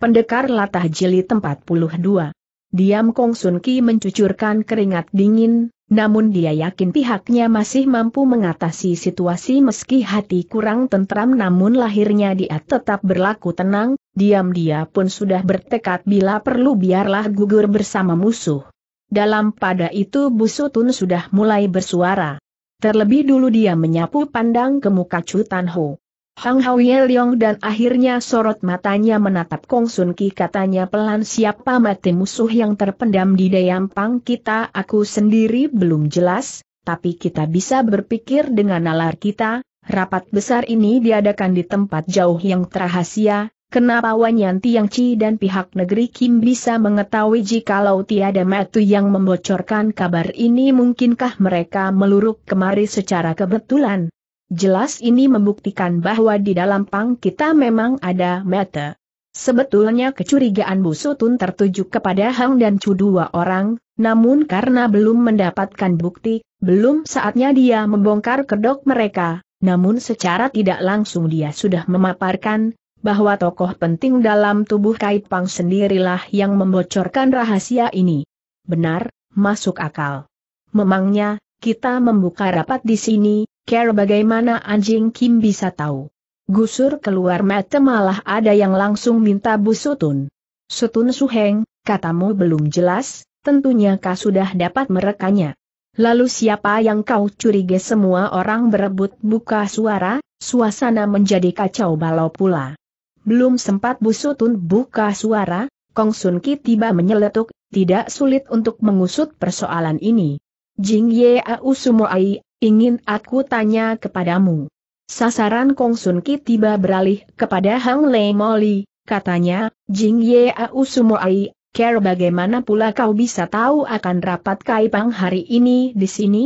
Pendekar Latah Jili 42. Diam Kong Sun Ki mencucurkan keringat dingin, namun dia yakin pihaknya masih mampu mengatasi situasi meski hati kurang tentram namun lahirnya dia tetap berlaku tenang, diam-dia pun sudah bertekad bila perlu biarlah gugur bersama musuh. Dalam pada itu Busutun sudah mulai bersuara. Terlebih dulu dia menyapu pandang ke muka Chu Tan Ho. Hang Hao Ye Leong dan akhirnya sorot matanya menatap Kong Sun Ki katanya pelan siapa mati musuh yang terpendam di Dayam Pang kita aku sendiri belum jelas, tapi kita bisa berpikir dengan nalar kita, rapat besar ini diadakan di tempat jauh yang terahasia, kenapa Wanyan Chi dan pihak negeri Kim bisa mengetahui jikalau tiada metu yang membocorkan kabar ini mungkinkah mereka meluruk kemari secara kebetulan? Jelas ini membuktikan bahwa di dalam pang kita memang ada mata. Sebetulnya kecurigaan Busutun tertuju kepada Hang dan Chu dua orang, namun karena belum mendapatkan bukti, belum saatnya dia membongkar kedok mereka, namun secara tidak langsung dia sudah memaparkan, bahwa tokoh penting dalam tubuh Kait Pang sendirilah yang membocorkan rahasia ini. Benar, masuk akal. Memangnya, kita membuka rapat di sini, Care bagaimana anjing Kim bisa tahu? Gusur keluar mata malah ada yang langsung minta Bu Sutun. Sutun Suheng, katamu belum jelas, tentunya kau sudah dapat merekanya. Lalu siapa yang kau curiga semua orang berebut buka suara, suasana menjadi kacau balau pula. Belum sempat Bu Sutun buka suara, Kong Sun Ki tiba menyeletuk, tidak sulit untuk mengusut persoalan ini. Jing Yau Sumoai ingin aku tanya kepadamu. Sasaran Kong Sun Ki tiba beralih kepada Hang Lei Moli, katanya, Jing Ye Au Sumoai, care bagaimana pula kau bisa tahu akan rapat Kaipang hari ini di sini?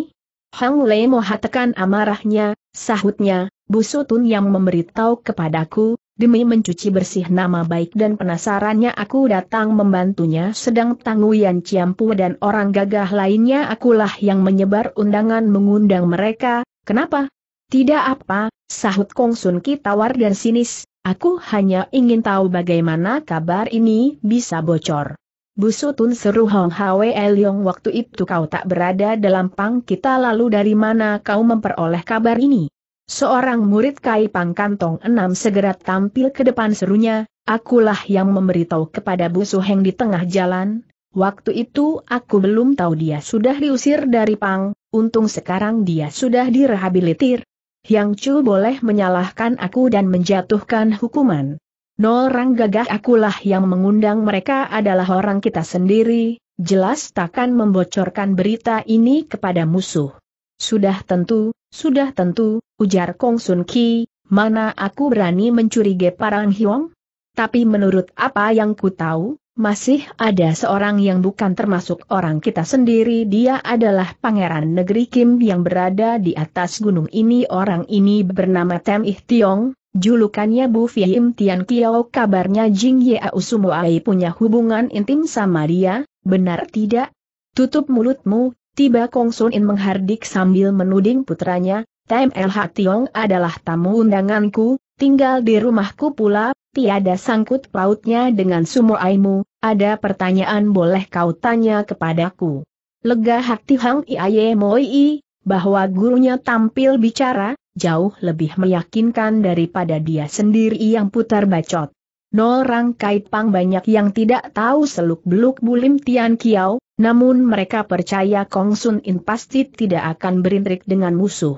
Hang Lei Mohatekan hatakan amarahnya, sahutnya, busutun yang memberitahu kepadaku, Demi mencuci bersih nama baik dan penasarannya aku datang membantunya sedang Wian Ciampu dan orang gagah lainnya akulah yang menyebar undangan mengundang mereka, kenapa? Tidak apa, sahut Kong Sun Ki tawar dan sinis, aku hanya ingin tahu bagaimana kabar ini bisa bocor. Busutun seru Hong Hwe Elyong waktu itu kau tak berada dalam pang kita lalu dari mana kau memperoleh kabar ini? Seorang murid Kai Pang Kantong Enam segera tampil ke depan serunya, akulah yang memberitahu kepada Bu Suheng di tengah jalan, waktu itu aku belum tahu dia sudah diusir dari Pang, untung sekarang dia sudah direhabilitir. Yang Chu boleh menyalahkan aku dan menjatuhkan hukuman. Orang gagah akulah yang mengundang mereka adalah orang kita sendiri, jelas takkan membocorkan berita ini kepada musuh. Sudah tentu, sudah tentu, ujar Kong Sun Ki, mana aku berani mencurigai Parang Hiong? Tapi menurut apa yang ku tahu, masih ada seorang yang bukan termasuk orang kita sendiri dia adalah pangeran negeri Kim yang berada di atas gunung ini orang ini bernama Tem Ih Tiong, julukannya Bu Fiim Tian Kiao kabarnya Jing Sumo Ai punya hubungan intim sama dia, benar tidak? Tutup mulutmu, tiba Kong Sun In menghardik sambil menuding putranya, Time LH Tiong adalah tamu undanganku, tinggal di rumahku pula, tiada sangkut pautnya dengan sumoaimu, ada pertanyaan boleh kau tanya kepadaku. Lega hati Hang Iaye Moi, bahwa gurunya tampil bicara, jauh lebih meyakinkan daripada dia sendiri yang putar bacot. Nol rangkai pang banyak yang tidak tahu seluk-beluk bulim Tian Kiao, namun mereka percaya Kong Sun In pasti tidak akan berintrik dengan musuh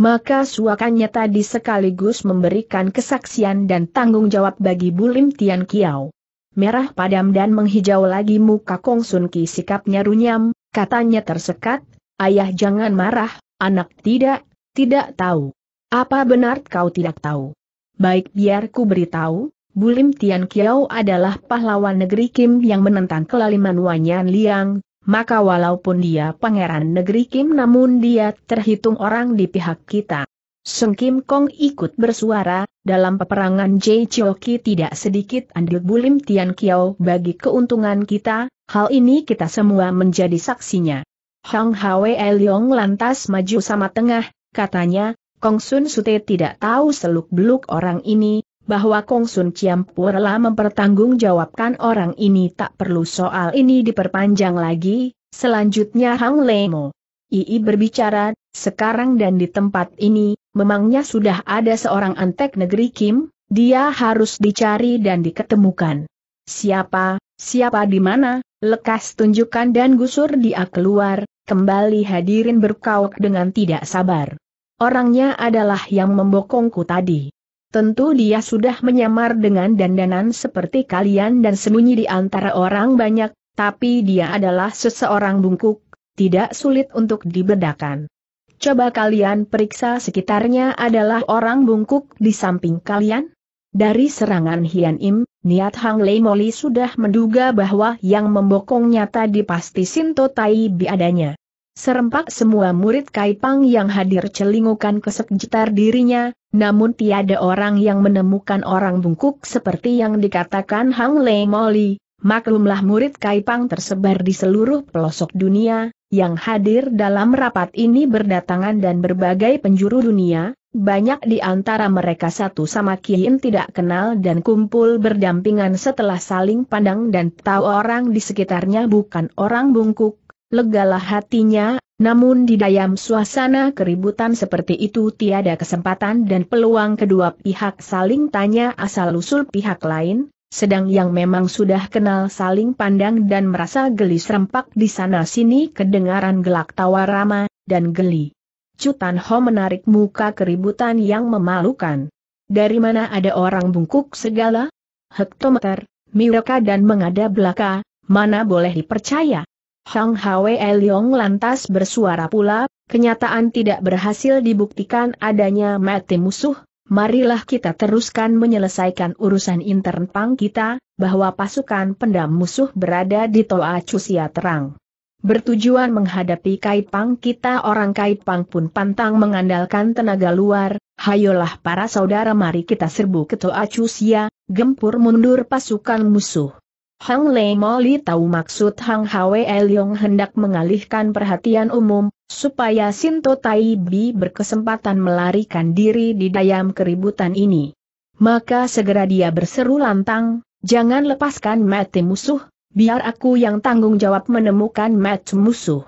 maka suakannya tadi sekaligus memberikan kesaksian dan tanggung jawab bagi Bulim Tian Kiao. Merah padam dan menghijau lagi muka Kong Sun Ki sikapnya runyam, katanya tersekat, ayah jangan marah, anak tidak, tidak tahu. Apa benar kau tidak tahu? Baik biar ku beritahu, Bulim Tian Kiao adalah pahlawan negeri Kim yang menentang kelaliman Wanyan Liang, maka walaupun dia pangeran negeri Kim namun dia terhitung orang di pihak kita. Seng Kim Kong ikut bersuara, dalam peperangan Jai Chioki tidak sedikit andil bulim Tian Kiao bagi keuntungan kita, hal ini kita semua menjadi saksinya. Hang Hwe Leong lantas maju sama tengah, katanya, Kong Sun Sute tidak tahu seluk-beluk orang ini, bahwa Kong Sun Chiam rela mempertanggungjawabkan orang ini tak perlu soal ini diperpanjang lagi, selanjutnya Hang Lemo. II berbicara, sekarang dan di tempat ini, memangnya sudah ada seorang antek negeri Kim, dia harus dicari dan diketemukan. Siapa, siapa di mana, lekas tunjukkan dan gusur dia keluar, kembali hadirin berkauk dengan tidak sabar. Orangnya adalah yang membokongku tadi. Tentu dia sudah menyamar dengan dandanan seperti kalian dan sembunyi di antara orang banyak, tapi dia adalah seseorang bungkuk, tidak sulit untuk dibedakan. Coba kalian periksa sekitarnya adalah orang bungkuk di samping kalian? Dari serangan Hian Im, niat Hang Lei Moli sudah menduga bahwa yang membokongnya tadi pasti Sinto Tai Bi adanya. Serempak semua murid Kaipang yang hadir celingukan ke sekitar dirinya, namun tiada orang yang menemukan orang bungkuk seperti yang dikatakan Hang Lei Moli, Maklumlah murid Kaipang tersebar di seluruh pelosok dunia, yang hadir dalam rapat ini berdatangan dan berbagai penjuru dunia, banyak di antara mereka satu sama kiin tidak kenal dan kumpul berdampingan setelah saling pandang dan tahu orang di sekitarnya bukan orang bungkuk, legalah hatinya, namun di dalam suasana keributan seperti itu tiada kesempatan dan peluang kedua pihak saling tanya asal-usul pihak lain, sedang yang memang sudah kenal saling pandang dan merasa geli serempak di sana-sini kedengaran gelak tawa rama, dan geli. Cutan Ho menarik muka keributan yang memalukan. Dari mana ada orang bungkuk segala? Hektometer, Miraka dan mengada belaka, mana boleh dipercaya? Hang Hwe Elyong lantas bersuara pula, kenyataan tidak berhasil dibuktikan adanya mati musuh, marilah kita teruskan menyelesaikan urusan intern pang kita, bahwa pasukan pendam musuh berada di Toa Cusia Terang. Bertujuan menghadapi Kaipang kita orang Kaipang pun pantang mengandalkan tenaga luar, hayolah para saudara mari kita serbu ke Toa Cusia, gempur mundur pasukan musuh. Hang Lei Moli tahu maksud Hang Hwe Leong hendak mengalihkan perhatian umum, supaya Sinto Bi berkesempatan melarikan diri di dalam keributan ini. Maka segera dia berseru lantang, jangan lepaskan mati musuh, biar aku yang tanggung jawab menemukan mati musuh.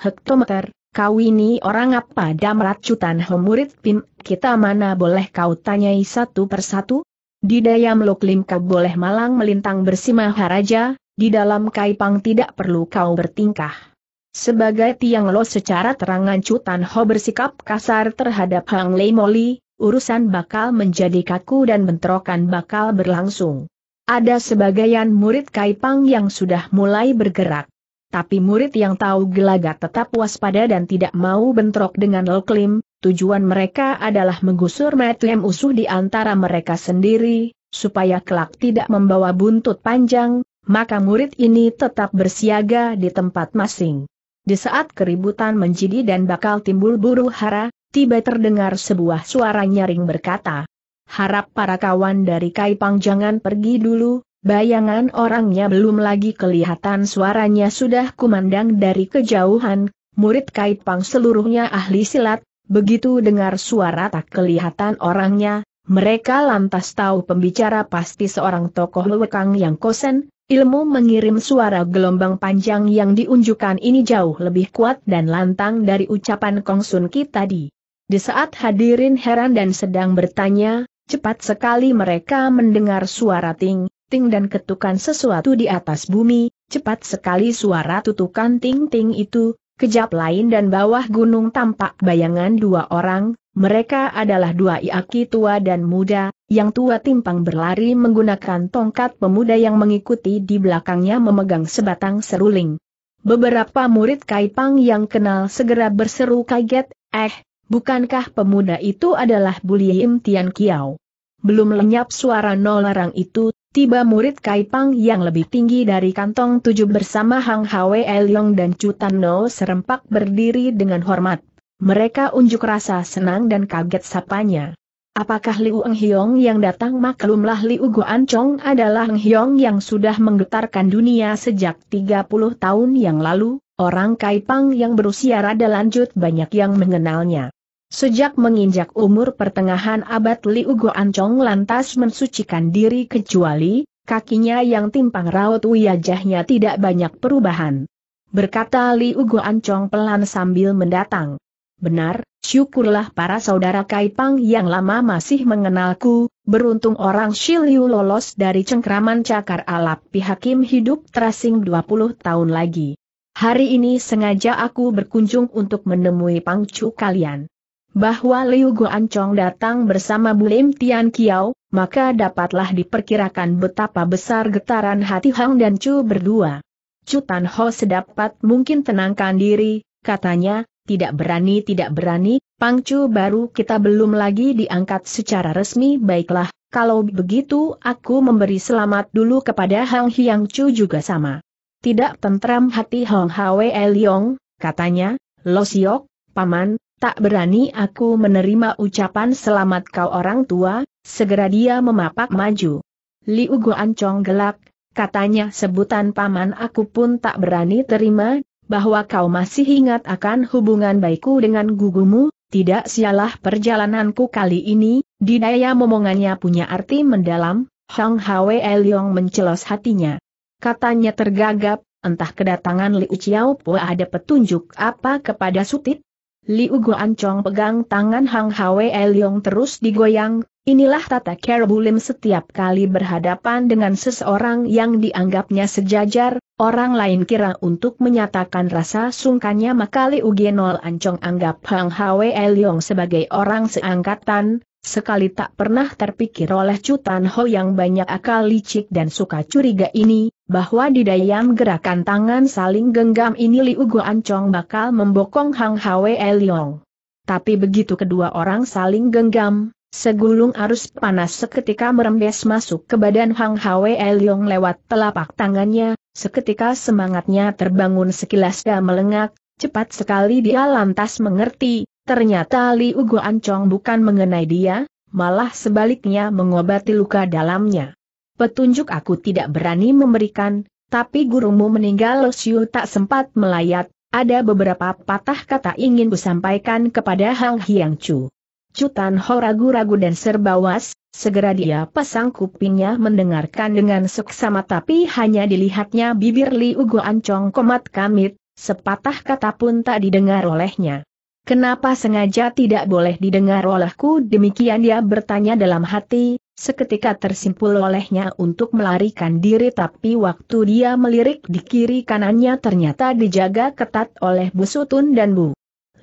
Hektometer, kau ini orang apa damrat cutan murid pim, kita mana boleh kau tanyai satu persatu? Di Dayam kau boleh malang melintang bersimah haraja, di dalam kaipang tidak perlu kau bertingkah. Sebagai tiang lo secara terangan Cutan Ho bersikap kasar terhadap Hang Lei Moli, urusan bakal menjadi kaku dan bentrokan bakal berlangsung. Ada sebagian murid kaipang yang sudah mulai bergerak. Tapi murid yang tahu gelagat tetap waspada dan tidak mau bentrok dengan Loklim, tujuan mereka adalah menggusur metu Usuh di antara mereka sendiri, supaya kelak tidak membawa buntut panjang, maka murid ini tetap bersiaga di tempat masing. Di saat keributan menjadi dan bakal timbul buruh hara, tiba terdengar sebuah suara nyaring berkata, Harap para kawan dari Kaipang jangan pergi dulu, bayangan orangnya belum lagi kelihatan suaranya sudah kumandang dari kejauhan, murid Kaipang seluruhnya ahli silat, Begitu dengar suara tak kelihatan orangnya, mereka lantas tahu pembicara pasti seorang tokoh lewekang yang kosen, ilmu mengirim suara gelombang panjang yang diunjukkan ini jauh lebih kuat dan lantang dari ucapan Kongsun Ki tadi. Di saat hadirin heran dan sedang bertanya, cepat sekali mereka mendengar suara ting, ting dan ketukan sesuatu di atas bumi, cepat sekali suara tutukan ting-ting itu, Kejap lain dan bawah gunung tampak bayangan dua orang, mereka adalah dua iaki tua dan muda, yang tua timpang berlari menggunakan tongkat pemuda yang mengikuti di belakangnya memegang sebatang seruling. Beberapa murid Kaipang yang kenal segera berseru kaget, eh, bukankah pemuda itu adalah Buliim Tian Kiao? Belum lenyap suara nolarang itu, tiba murid Kaipang yang lebih tinggi dari kantong tujuh bersama Hang Hwe Elyong dan Cutan No serempak berdiri dengan hormat. Mereka unjuk rasa senang dan kaget sapanya. Apakah Liu Eng Hiong yang datang maklumlah Liu Guan Chong adalah Eng Hiong yang sudah menggetarkan dunia sejak 30 tahun yang lalu, orang Kaipang yang berusia rada lanjut banyak yang mengenalnya. Sejak menginjak umur pertengahan abad Liu Guancong lantas mensucikan diri kecuali, kakinya yang timpang raut wajahnya tidak banyak perubahan. Berkata Liu Guancong pelan sambil mendatang. Benar, syukurlah para saudara Kaipang yang lama masih mengenalku, beruntung orang Shiliu lolos dari cengkraman cakar alap pihakim hidup terasing 20 tahun lagi. Hari ini sengaja aku berkunjung untuk menemui pangcu kalian bahwa Liu Guancong datang bersama Lim Tian Kiao, maka dapatlah diperkirakan betapa besar getaran hati Hang dan Chu berdua. Chu Tan Ho sedapat mungkin tenangkan diri, katanya, tidak berani tidak berani, Pang Chu baru kita belum lagi diangkat secara resmi baiklah, kalau begitu aku memberi selamat dulu kepada Hang Hyang Chu juga sama. Tidak tentram hati Hong Hwe Leong, katanya, Lo Siok, Paman, Tak berani aku menerima ucapan selamat kau orang tua, segera dia memapak maju. Liu Guancong gelak, katanya sebutan paman aku pun tak berani terima, bahwa kau masih ingat akan hubungan baikku dengan gugumu, tidak sialah perjalananku kali ini, Dinaya momongannya punya arti mendalam, Hong Hwe Liong mencelos hatinya. Katanya tergagap, entah kedatangan Liu Chiao Po ada petunjuk apa kepada Sutit, Liu Ancong pegang tangan Hang Hwe Leong terus digoyang, inilah tata Kerebulim setiap kali berhadapan dengan seseorang yang dianggapnya sejajar, orang lain kira untuk menyatakan rasa sungkannya maka Liu Genol Ancong anggap Hang Hwe Leong sebagai orang seangkatan, sekali tak pernah terpikir oleh Cutan Ho yang banyak akal licik dan suka curiga ini, bahwa di dayam gerakan tangan saling genggam ini Li Liu Guancong bakal membokong Hang Hwe Liong. Tapi begitu kedua orang saling genggam, segulung arus panas seketika merembes masuk ke badan Hang Hwe Liong lewat telapak tangannya, seketika semangatnya terbangun sekilas dia melengak, cepat sekali dia lantas mengerti, ternyata Li Liu Guancong bukan mengenai dia, malah sebaliknya mengobati luka dalamnya petunjuk aku tidak berani memberikan, tapi gurumu meninggal Siu tak sempat melayat, ada beberapa patah kata ingin kusampaikan kepada Hang Hyang Chu. Cutan Ho ragu-ragu dan serba was, segera dia pasang kupingnya mendengarkan dengan seksama tapi hanya dilihatnya bibir Li Ugu Ancong komat kamit, sepatah kata pun tak didengar olehnya. Kenapa sengaja tidak boleh didengar olehku demikian dia bertanya dalam hati, Seketika tersimpul olehnya untuk melarikan diri tapi waktu dia melirik di kiri kanannya ternyata dijaga ketat oleh Bu Sutun dan Bu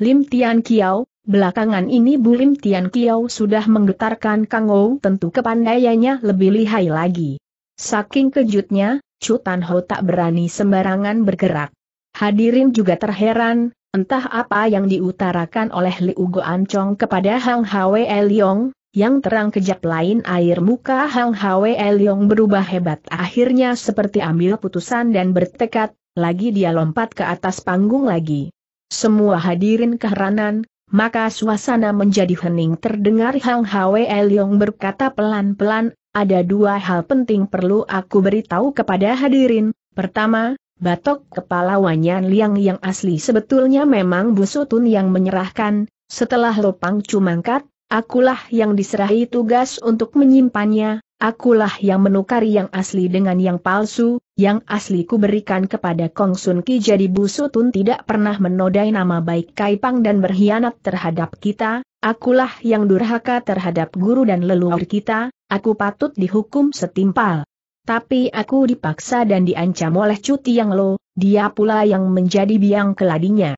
Lim Tian Kiao, belakangan ini Bu Lim Tian Kiao sudah menggetarkan Kang Ou tentu kepandaiannya lebih lihai lagi. Saking kejutnya, Chu Tan Ho tak berani sembarangan bergerak. Hadirin juga terheran, entah apa yang diutarakan oleh Liu Goan Chong kepada Hang Hwe Liong, yang terang kejap lain air muka Hang Hwe Leong berubah hebat akhirnya seperti ambil putusan dan bertekad, lagi dia lompat ke atas panggung lagi. Semua hadirin keheranan, maka suasana menjadi hening terdengar Hang Hwe Leong berkata pelan-pelan, ada dua hal penting perlu aku beritahu kepada hadirin, pertama, Batok kepala Wanyan Liang yang asli sebetulnya memang Busutun yang menyerahkan, setelah Lopang Cumangkat, Akulah yang diserahi tugas untuk menyimpannya, akulah yang menukari yang asli dengan yang palsu, yang asli ku berikan kepada Kong Sun Ki jadi Busutun tidak pernah menodai nama baik Kaipang dan berkhianat terhadap kita, akulah yang durhaka terhadap guru dan leluhur kita, aku patut dihukum setimpal. Tapi aku dipaksa dan diancam oleh Cuti Yang Lo, dia pula yang menjadi biang keladinya.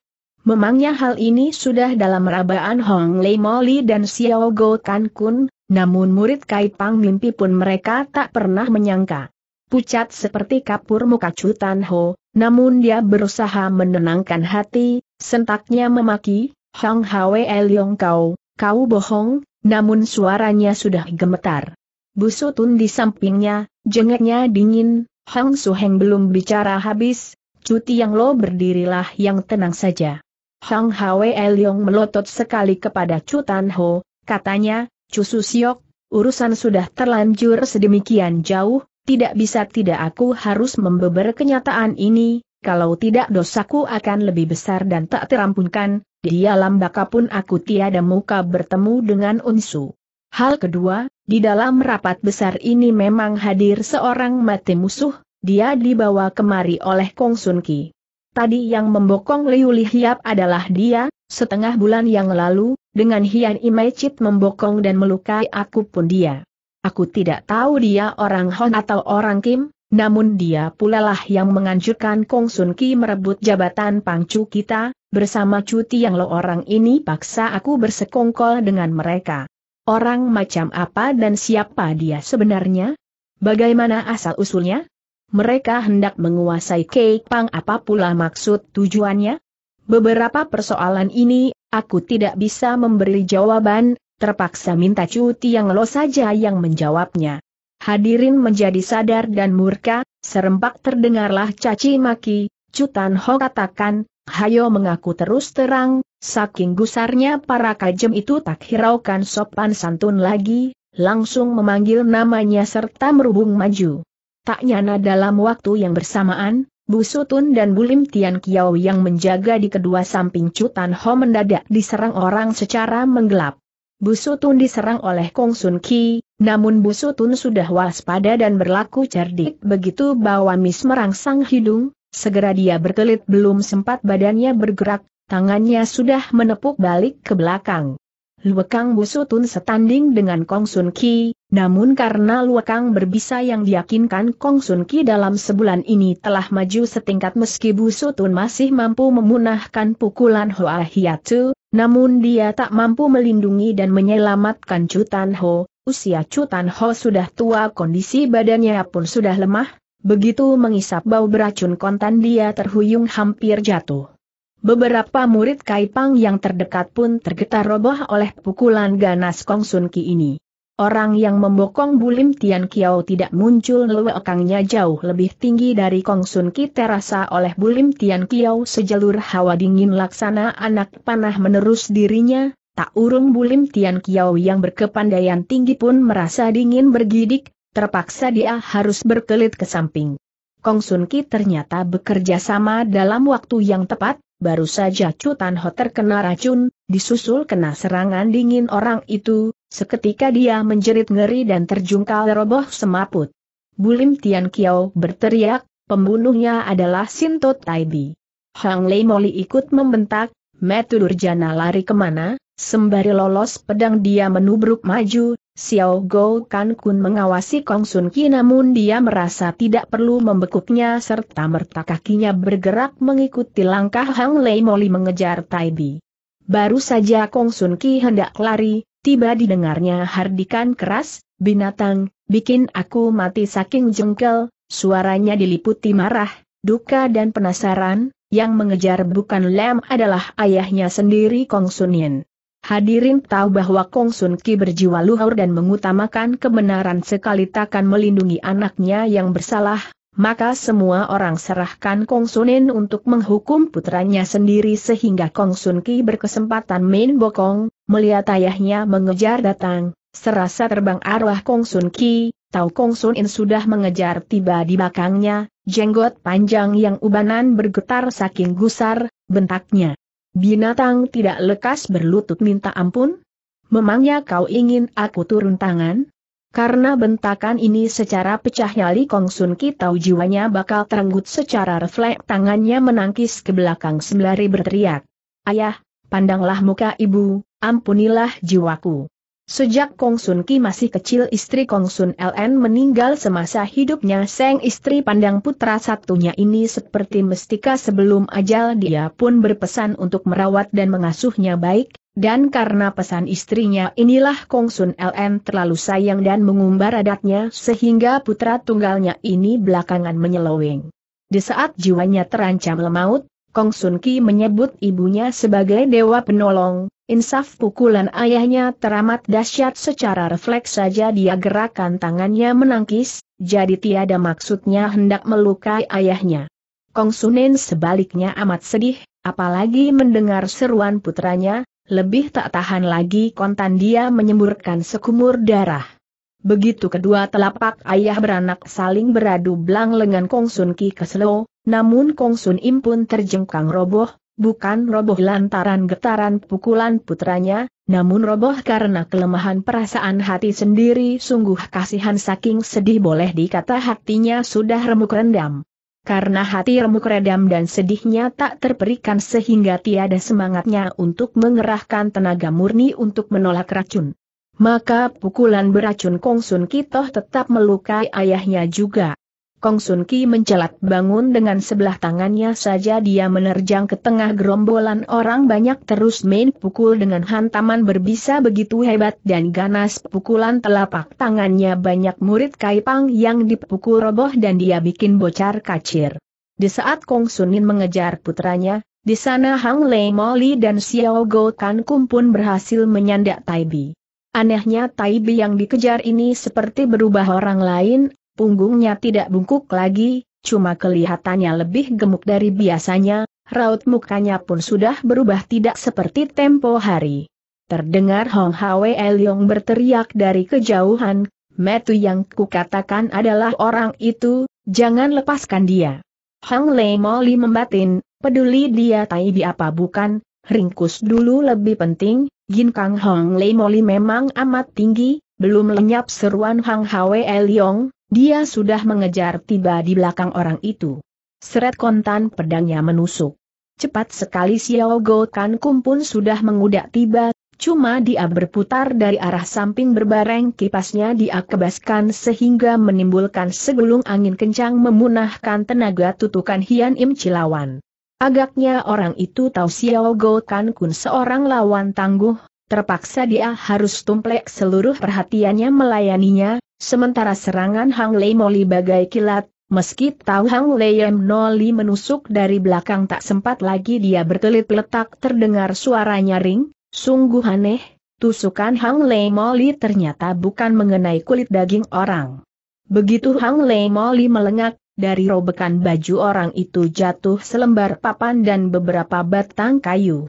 Memangnya hal ini sudah dalam rabaan Hong Lei Moli dan Xiao Go Kan Kun, namun murid Kai Pang mimpi pun mereka tak pernah menyangka. Pucat seperti kapur muka Chu Tan Ho, namun dia berusaha menenangkan hati, sentaknya memaki, Hong Hwe Yong Kau, kau bohong, namun suaranya sudah gemetar. Busutun di sampingnya, jengeknya dingin, Hang Heng belum bicara habis, Cuti Yang Lo berdirilah yang tenang saja. Hang Hwe Elyong melotot sekali kepada Chu Tan Ho, katanya, Chu Susiok, urusan sudah terlanjur sedemikian jauh, tidak bisa tidak aku harus membeber kenyataan ini, kalau tidak dosaku akan lebih besar dan tak terampunkan, di alam baka pun aku tiada muka bertemu dengan Unsu. Hal kedua, di dalam rapat besar ini memang hadir seorang mati musuh, dia dibawa kemari oleh Kong Sun Ki. Tadi yang membokong Liu Lihiap adalah dia, setengah bulan yang lalu, dengan Hian Imecit membokong dan melukai aku pun dia. Aku tidak tahu dia orang Hon atau orang Kim, namun dia pula lah yang menganjurkan Kong Sun Ki merebut jabatan pangcu kita, bersama cuti yang lo orang ini paksa aku bersekongkol dengan mereka. Orang macam apa dan siapa dia sebenarnya? Bagaimana asal-usulnya? mereka hendak menguasai Kek Pang apa pula maksud tujuannya? Beberapa persoalan ini, aku tidak bisa memberi jawaban, terpaksa minta cuti yang lo saja yang menjawabnya. Hadirin menjadi sadar dan murka, serempak terdengarlah caci maki, Cutan Ho katakan, Hayo mengaku terus terang, saking gusarnya para kajem itu tak hiraukan sopan santun lagi, langsung memanggil namanya serta merubung maju. Tak nyana dalam waktu yang bersamaan, Bu Sutun dan Bulim Tian Kiao yang menjaga di kedua samping Cutan Ho mendadak diserang orang secara menggelap. Bu Sutun diserang oleh Kong Sun Ki, namun Bu Sutun sudah waspada dan berlaku cerdik begitu bahwa Mis merangsang hidung, segera dia berkelit belum sempat badannya bergerak, tangannya sudah menepuk balik ke belakang. Luekang Bu Sutun setanding dengan Kong Sun Ki, namun karena Luakang berbisa yang diyakinkan Kong Sun Ki dalam sebulan ini telah maju setingkat meski Bu Sutun masih mampu memunahkan pukulan Hoa Hiatu, namun dia tak mampu melindungi dan menyelamatkan Cutan Ho, usia Cutan Ho sudah tua kondisi badannya pun sudah lemah, begitu mengisap bau beracun kontan dia terhuyung hampir jatuh. Beberapa murid Kaipang yang terdekat pun tergetar roboh oleh pukulan ganas Kong Sun Ki ini. Orang yang membokong Bulim Tian Kiao tidak muncul lewekangnya jauh lebih tinggi dari Kong Sun Ki terasa oleh Bulim Tian Kiao sejalur hawa dingin laksana anak panah menerus dirinya, tak urung Bulim Tian Kiao yang berkepandaian tinggi pun merasa dingin bergidik, terpaksa dia harus berkelit ke samping. Kong Sun Ki ternyata bekerja sama dalam waktu yang tepat, baru saja Chu Tan Ho terkena racun, disusul kena serangan dingin orang itu, Seketika dia menjerit ngeri dan terjungkal roboh semaput. Bulim Tian Kiao berteriak, pembunuhnya adalah Sinto Taibi. Hang Lei Moli ikut membentak, Metu Durjana lari kemana, sembari lolos pedang dia menubruk maju, Xiao Go Kan Kun mengawasi Kong Sun Ki namun dia merasa tidak perlu membekuknya serta merta kakinya bergerak mengikuti langkah Hang Lei Moli mengejar Taibi. Baru saja Kong Sun Ki hendak lari, tiba didengarnya hardikan keras, binatang, bikin aku mati saking jengkel, suaranya diliputi marah, duka dan penasaran, yang mengejar bukan Lem adalah ayahnya sendiri Kong Yin. Hadirin tahu bahwa Kong Sun Ki berjiwa luhur dan mengutamakan kebenaran sekali takkan melindungi anaknya yang bersalah, maka semua orang serahkan Kong Sunin untuk menghukum putranya sendiri sehingga Kong Sun Ki berkesempatan main bokong, melihat ayahnya mengejar datang, serasa terbang arwah Kong Sun Ki, tahu Kong Sun In sudah mengejar tiba di belakangnya, jenggot panjang yang ubanan bergetar saking gusar, bentaknya. Binatang tidak lekas berlutut minta ampun? Memangnya kau ingin aku turun tangan? Karena bentakan ini secara pecah nyali Kong Sun Ki tahu jiwanya bakal terenggut secara refleks tangannya menangkis ke belakang sembari berteriak. Ayah, pandanglah muka ibu, ampunilah jiwaku. Sejak Kong Sun Ki masih kecil istri Kong Sun LN meninggal semasa hidupnya Seng istri pandang putra satunya ini seperti mestika sebelum ajal dia pun berpesan untuk merawat dan mengasuhnya baik, dan karena pesan istrinya inilah Kong Sun LN terlalu sayang dan mengumbar adatnya sehingga putra tunggalnya ini belakangan menyeloweng. Di saat jiwanya terancam lemaut, Kong Sun Ki menyebut ibunya sebagai dewa penolong, insaf pukulan ayahnya teramat dahsyat secara refleks saja dia gerakan tangannya menangkis, jadi tiada maksudnya hendak melukai ayahnya. Kong Sunin sebaliknya amat sedih, apalagi mendengar seruan putranya, lebih tak tahan lagi kontan dia menyemburkan sekumur darah. Begitu kedua telapak ayah beranak saling beradu belang lengan Kong Sun Ki Keselo, namun Kong Sun Im pun terjengkang roboh, bukan roboh lantaran getaran pukulan putranya, namun roboh karena kelemahan perasaan hati sendiri sungguh kasihan saking sedih boleh dikata hatinya sudah remuk rendam karena hati remuk redam dan sedihnya tak terperikan sehingga tiada semangatnya untuk mengerahkan tenaga murni untuk menolak racun. Maka pukulan beracun Kong Kongsun Kitoh tetap melukai ayahnya juga. Kong Sun Ki mencelat bangun dengan sebelah tangannya saja dia menerjang ke tengah gerombolan orang banyak terus main pukul dengan hantaman berbisa begitu hebat dan ganas pukulan telapak tangannya banyak murid Kaipang yang dipukul roboh dan dia bikin bocar kacir. Di saat Kong Sunin mengejar putranya, di sana Hang Lei Moli dan Xiao Go Kan Kum pun berhasil menyandak Taibi. Anehnya Taibi yang dikejar ini seperti berubah orang lain, punggungnya tidak bungkuk lagi, cuma kelihatannya lebih gemuk dari biasanya, raut mukanya pun sudah berubah tidak seperti tempo hari. Terdengar Hong Hwe Elyong berteriak dari kejauhan, Metu yang kukatakan adalah orang itu, jangan lepaskan dia. Hang Lei Moli membatin, peduli dia taibi apa bukan, ringkus dulu lebih penting, Jin Kang Hong Lei Moli memang amat tinggi, belum lenyap seruan Hong Hwe Elyong, dia sudah mengejar tiba di belakang orang itu. Seret kontan pedangnya menusuk. Cepat sekali Xiao Go Kan Kum pun sudah mengudak tiba, cuma dia berputar dari arah samping berbareng kipasnya dia kebaskan sehingga menimbulkan segulung angin kencang memunahkan tenaga tutukan Hian Im Cilawan. Agaknya orang itu tahu Xiao Go kan Kun seorang lawan tangguh, terpaksa dia harus tumplek seluruh perhatiannya melayaninya, Sementara serangan Hang Lei Moli bagai kilat, meski tahu Hang Lei Yem Noli menusuk dari belakang tak sempat lagi dia bertelit letak terdengar suara nyaring, sungguh aneh, tusukan Hang Lei Moli ternyata bukan mengenai kulit daging orang. Begitu Hang Lei Moli melengak, dari robekan baju orang itu jatuh selembar papan dan beberapa batang kayu.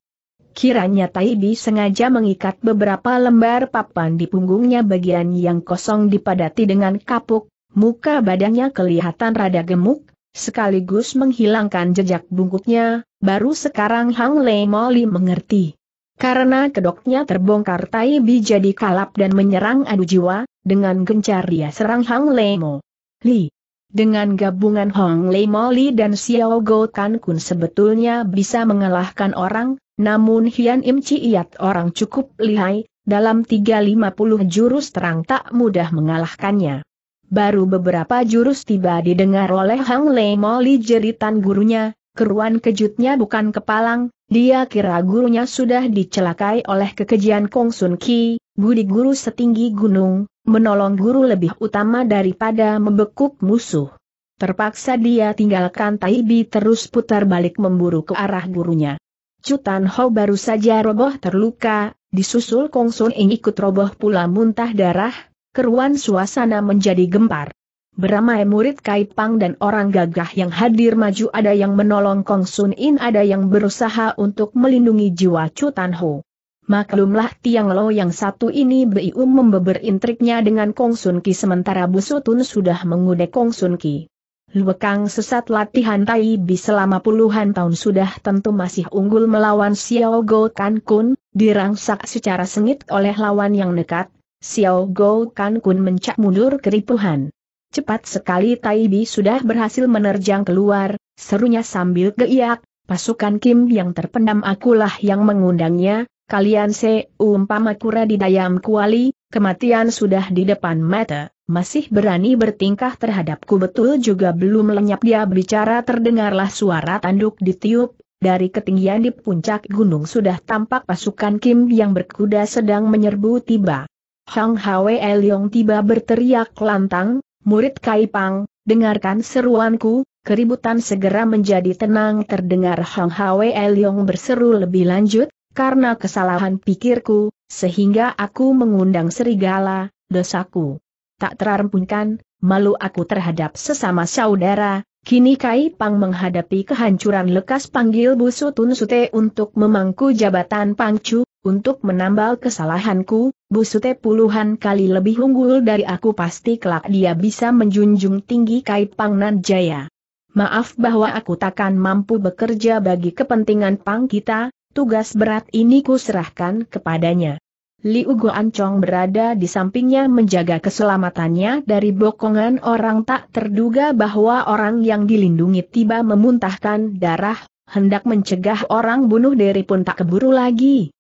Kiranya Taibi sengaja mengikat beberapa lembar papan di punggungnya bagian yang kosong dipadati dengan kapuk, muka badannya kelihatan rada gemuk, sekaligus menghilangkan jejak bungkuknya, baru sekarang Hang Lei Moli mengerti. Karena kedoknya terbongkar Taibi jadi kalap dan menyerang adu jiwa, dengan gencar dia serang Hang Lemo. Li, dengan gabungan Hong Lei Moli dan Xiao Go Tan Kun sebetulnya bisa mengalahkan orang, namun Hian Im Ciat orang cukup lihai, dalam 350 jurus terang tak mudah mengalahkannya. Baru beberapa jurus tiba didengar oleh Hong Lei Moli jeritan gurunya, keruan kejutnya bukan kepalang, dia kira gurunya sudah dicelakai oleh kekejian Kong Sun Ki, budi guru setinggi gunung, menolong guru lebih utama daripada membekuk musuh. Terpaksa dia tinggalkan Taibi terus putar balik memburu ke arah gurunya. Cutan Ho baru saja roboh terluka, disusul Kong Sun Ing ikut roboh pula muntah darah, keruan suasana menjadi gempar. Beramai murid Kaipang dan orang gagah yang hadir maju ada yang menolong Kong Sun In ada yang berusaha untuk melindungi jiwa Chu Tan Ho. Maklumlah Tiang Lo yang satu ini Bium membeber intriknya dengan Kong Sun Ki sementara Sutun sudah mengudek Kong Sun Ki. Luekang sesat latihan Tai Bi selama puluhan tahun sudah tentu masih unggul melawan Xiao Go Kan Kun, dirangsak secara sengit oleh lawan yang nekat, Xiao Go Kan Kun mencak mundur keripuhan. Cepat sekali Taibi sudah berhasil menerjang keluar, serunya sambil geiak, pasukan Kim yang terpendam akulah yang mengundangnya, kalian seumpama kura di dayam kuali, kematian sudah di depan mata, masih berani bertingkah terhadapku betul juga belum lenyap dia bicara terdengarlah suara tanduk ditiup, dari ketinggian di puncak gunung sudah tampak pasukan Kim yang berkuda sedang menyerbu tiba. Hang Hwe Elyong tiba berteriak lantang, Murid Kaipang, dengarkan seruanku, keributan segera menjadi tenang terdengar Hong Hwe Elyong berseru lebih lanjut, karena kesalahan pikirku, sehingga aku mengundang serigala, dosaku. Tak terampunkan, malu aku terhadap sesama saudara, kini Kai Pang menghadapi kehancuran lekas panggil Busu Tun Sute untuk memangku jabatan Pangcu, untuk menambal kesalahanku, Busute puluhan kali lebih unggul dari aku pasti kelak dia bisa menjunjung tinggi kait Pangnan Jaya. Maaf bahwa aku takkan mampu bekerja bagi kepentingan Pang kita, tugas berat ini kuserahkan serahkan kepadanya. Liu Ancong berada di sampingnya menjaga keselamatannya dari bokongan orang tak terduga bahwa orang yang dilindungi tiba memuntahkan darah, hendak mencegah orang bunuh diri pun tak keburu lagi.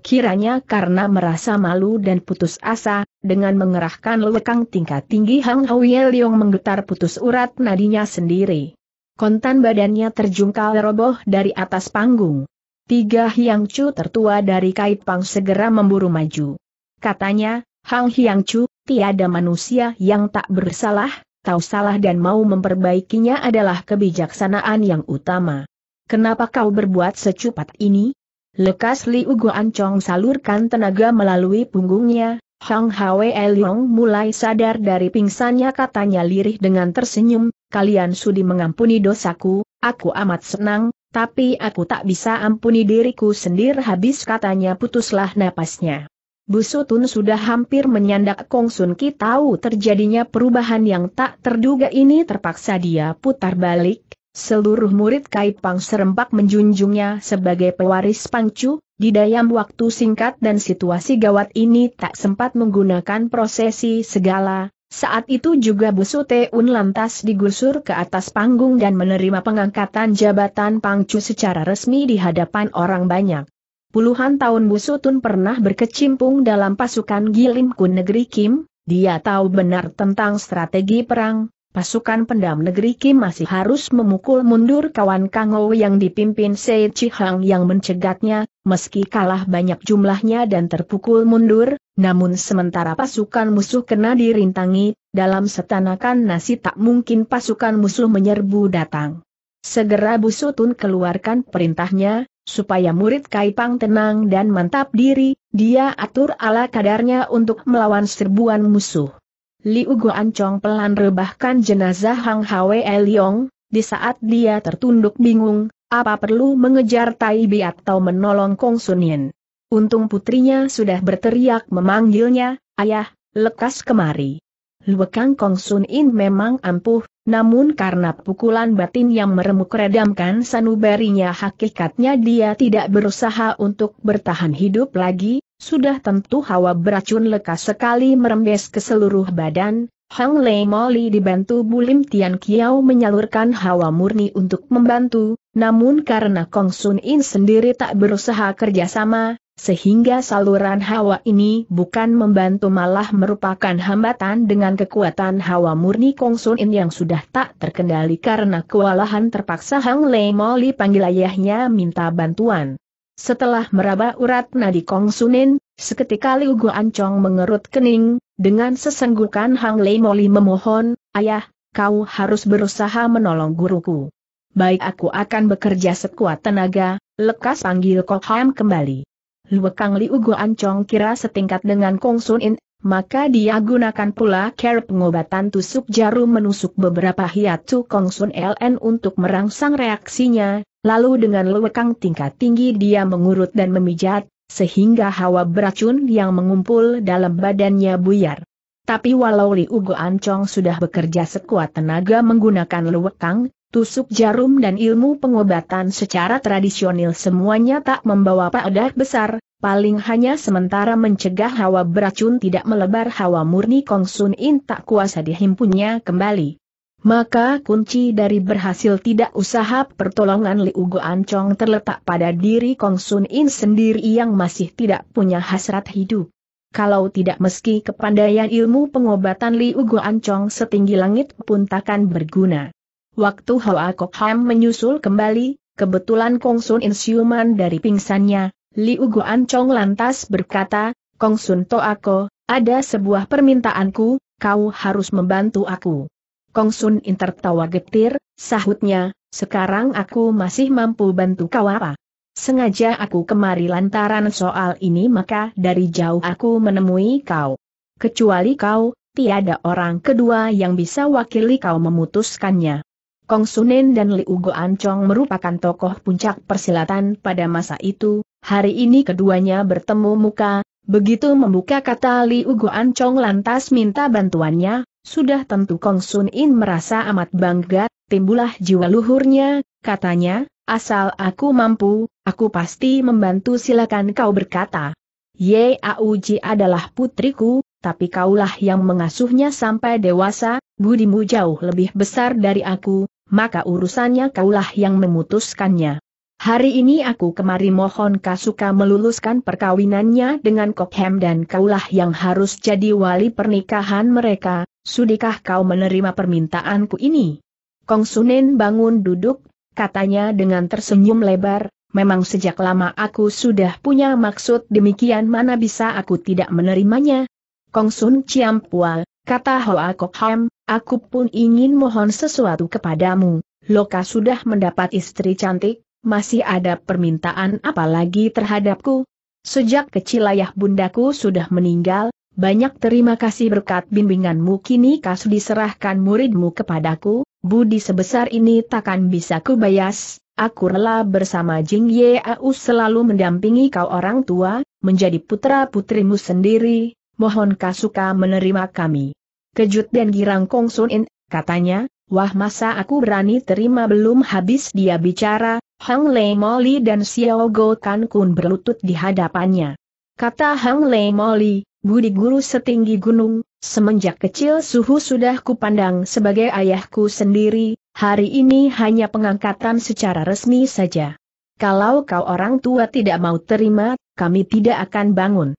Kiranya karena merasa malu dan putus asa, dengan mengerahkan lekang tingkat tinggi Hang Huye Leong menggetar putus urat nadinya sendiri. Kontan badannya terjungkal roboh dari atas panggung. Tiga Hyang Chu tertua dari Kaipang segera memburu maju. Katanya, Hang Hyang Chu, tiada manusia yang tak bersalah, tahu salah dan mau memperbaikinya adalah kebijaksanaan yang utama. Kenapa kau berbuat secepat ini? Lekas Li Liu Guancong salurkan tenaga melalui punggungnya, Hang Hwe Yong mulai sadar dari pingsannya katanya lirih dengan tersenyum, kalian sudi mengampuni dosaku, aku amat senang, tapi aku tak bisa ampuni diriku sendiri habis katanya putuslah napasnya. Busutun sudah hampir menyandak Kong Sun Ki tahu terjadinya perubahan yang tak terduga ini terpaksa dia putar balik, Seluruh murid Kaipang serempak menjunjungnya sebagai pewaris Pangcu, di dalam waktu singkat dan situasi gawat ini tak sempat menggunakan prosesi segala, saat itu juga Busu Teun lantas digusur ke atas panggung dan menerima pengangkatan jabatan Pangcu secara resmi di hadapan orang banyak. Puluhan tahun Busu Tun pernah berkecimpung dalam pasukan Kun negeri Kim, dia tahu benar tentang strategi perang, pasukan pendam negeri Kim masih harus memukul mundur kawan Kang Ou yang dipimpin Chi Hang yang mencegatnya, meski kalah banyak jumlahnya dan terpukul mundur, namun sementara pasukan musuh kena dirintangi, dalam setanakan nasi tak mungkin pasukan musuh menyerbu datang. Segera Busutun keluarkan perintahnya, supaya murid Kaipang tenang dan mantap diri, dia atur ala kadarnya untuk melawan serbuan musuh. Liu ancol pelan rebahkan jenazah Hang Hwe Liong, di saat dia tertunduk bingung, apa perlu mengejar Tai Bi atau menolong Kong Sunin. Untung putrinya sudah berteriak memanggilnya, ayah, lekas kemari. Luekang Kong Sun memang ampuh, namun karena pukulan batin yang meremuk redamkan sanubarinya hakikatnya dia tidak berusaha untuk bertahan hidup lagi, sudah tentu hawa beracun lekas sekali merembes ke seluruh badan, Hang Lei Moli dibantu Bulim Tian Kiao menyalurkan hawa murni untuk membantu, namun karena Kong Sun In sendiri tak berusaha kerjasama, sehingga saluran hawa ini bukan membantu malah merupakan hambatan dengan kekuatan hawa murni Kong Sun In yang sudah tak terkendali karena kewalahan terpaksa Hang Lei Moli panggil ayahnya minta bantuan. Setelah meraba urat nadi Kong Sunin, seketika Liu Guancong mengerut kening, dengan sesenggukan Hang Lei Moli memohon, Ayah, kau harus berusaha menolong guruku. Baik aku akan bekerja sekuat tenaga, lekas panggil Kok Ham kembali. Luekang Liu Guancong kira setingkat dengan Kong Sunin, maka dia gunakan pula care pengobatan tusuk jarum menusuk beberapa hiatu Kongsun LN untuk merangsang reaksinya, lalu dengan lewekang tingkat tinggi dia mengurut dan memijat, sehingga hawa beracun yang mengumpul dalam badannya buyar. Tapi walau Liu Ancong sudah bekerja sekuat tenaga menggunakan lewekang, tusuk jarum dan ilmu pengobatan secara tradisional semuanya tak membawa paedah besar, paling hanya sementara mencegah hawa beracun tidak melebar hawa murni Kong Sun In tak kuasa dihimpunnya kembali. Maka kunci dari berhasil tidak usaha pertolongan Li Ugo Ancong terletak pada diri Kong Sun In sendiri yang masih tidak punya hasrat hidup. Kalau tidak meski kepandaian ilmu pengobatan Li Ugo Ancong setinggi langit pun takkan berguna. Waktu Hoa Kok Ham menyusul kembali, kebetulan Kong Sun In siuman dari pingsannya, Liu Guan Chong lantas berkata, Kong Sun To Ako, ada sebuah permintaanku, kau harus membantu aku. Kong Sun In tertawa getir, sahutnya, sekarang aku masih mampu bantu kau apa? Sengaja aku kemari lantaran soal ini maka dari jauh aku menemui kau. Kecuali kau, tiada orang kedua yang bisa wakili kau memutuskannya. Kong Sunen dan Liu Goan Ancong merupakan tokoh puncak persilatan pada masa itu, Hari ini keduanya bertemu muka, begitu membuka kata Li Uguan Chong lantas minta bantuannya, sudah tentu Kong Sun In merasa amat bangga, timbulah jiwa luhurnya, katanya, asal aku mampu, aku pasti membantu silakan kau berkata. Ye Auji adalah putriku, tapi kaulah yang mengasuhnya sampai dewasa, budimu jauh lebih besar dari aku, maka urusannya kaulah yang memutuskannya. Hari ini aku kemari mohon Kasuka meluluskan perkawinannya dengan Kokhem dan kaulah yang harus jadi wali pernikahan mereka, sudikah kau menerima permintaanku ini? Kong Sunen bangun duduk, katanya dengan tersenyum lebar, memang sejak lama aku sudah punya maksud demikian mana bisa aku tidak menerimanya? Kong Sun Ciampual, kata Hoa Kokhem, aku pun ingin mohon sesuatu kepadamu, Loka sudah mendapat istri cantik, masih ada permintaan apa lagi terhadapku? Sejak kecil ayah bundaku sudah meninggal, banyak terima kasih berkat bimbinganmu kini kas diserahkan muridmu kepadaku, budi sebesar ini takkan bisa kubayas, aku rela bersama Jing Yeau selalu mendampingi kau orang tua, menjadi putra-putrimu sendiri, mohon kasuka menerima kami. Kejut dan girang Kong Sun In, katanya, Wah masa aku berani terima belum habis dia bicara, Hang Lei Moli dan Xiao Go Kan Kun berlutut di hadapannya. Kata Hang Lei Moli, budi guru setinggi gunung, semenjak kecil suhu sudah kupandang sebagai ayahku sendiri, hari ini hanya pengangkatan secara resmi saja. Kalau kau orang tua tidak mau terima, kami tidak akan bangun.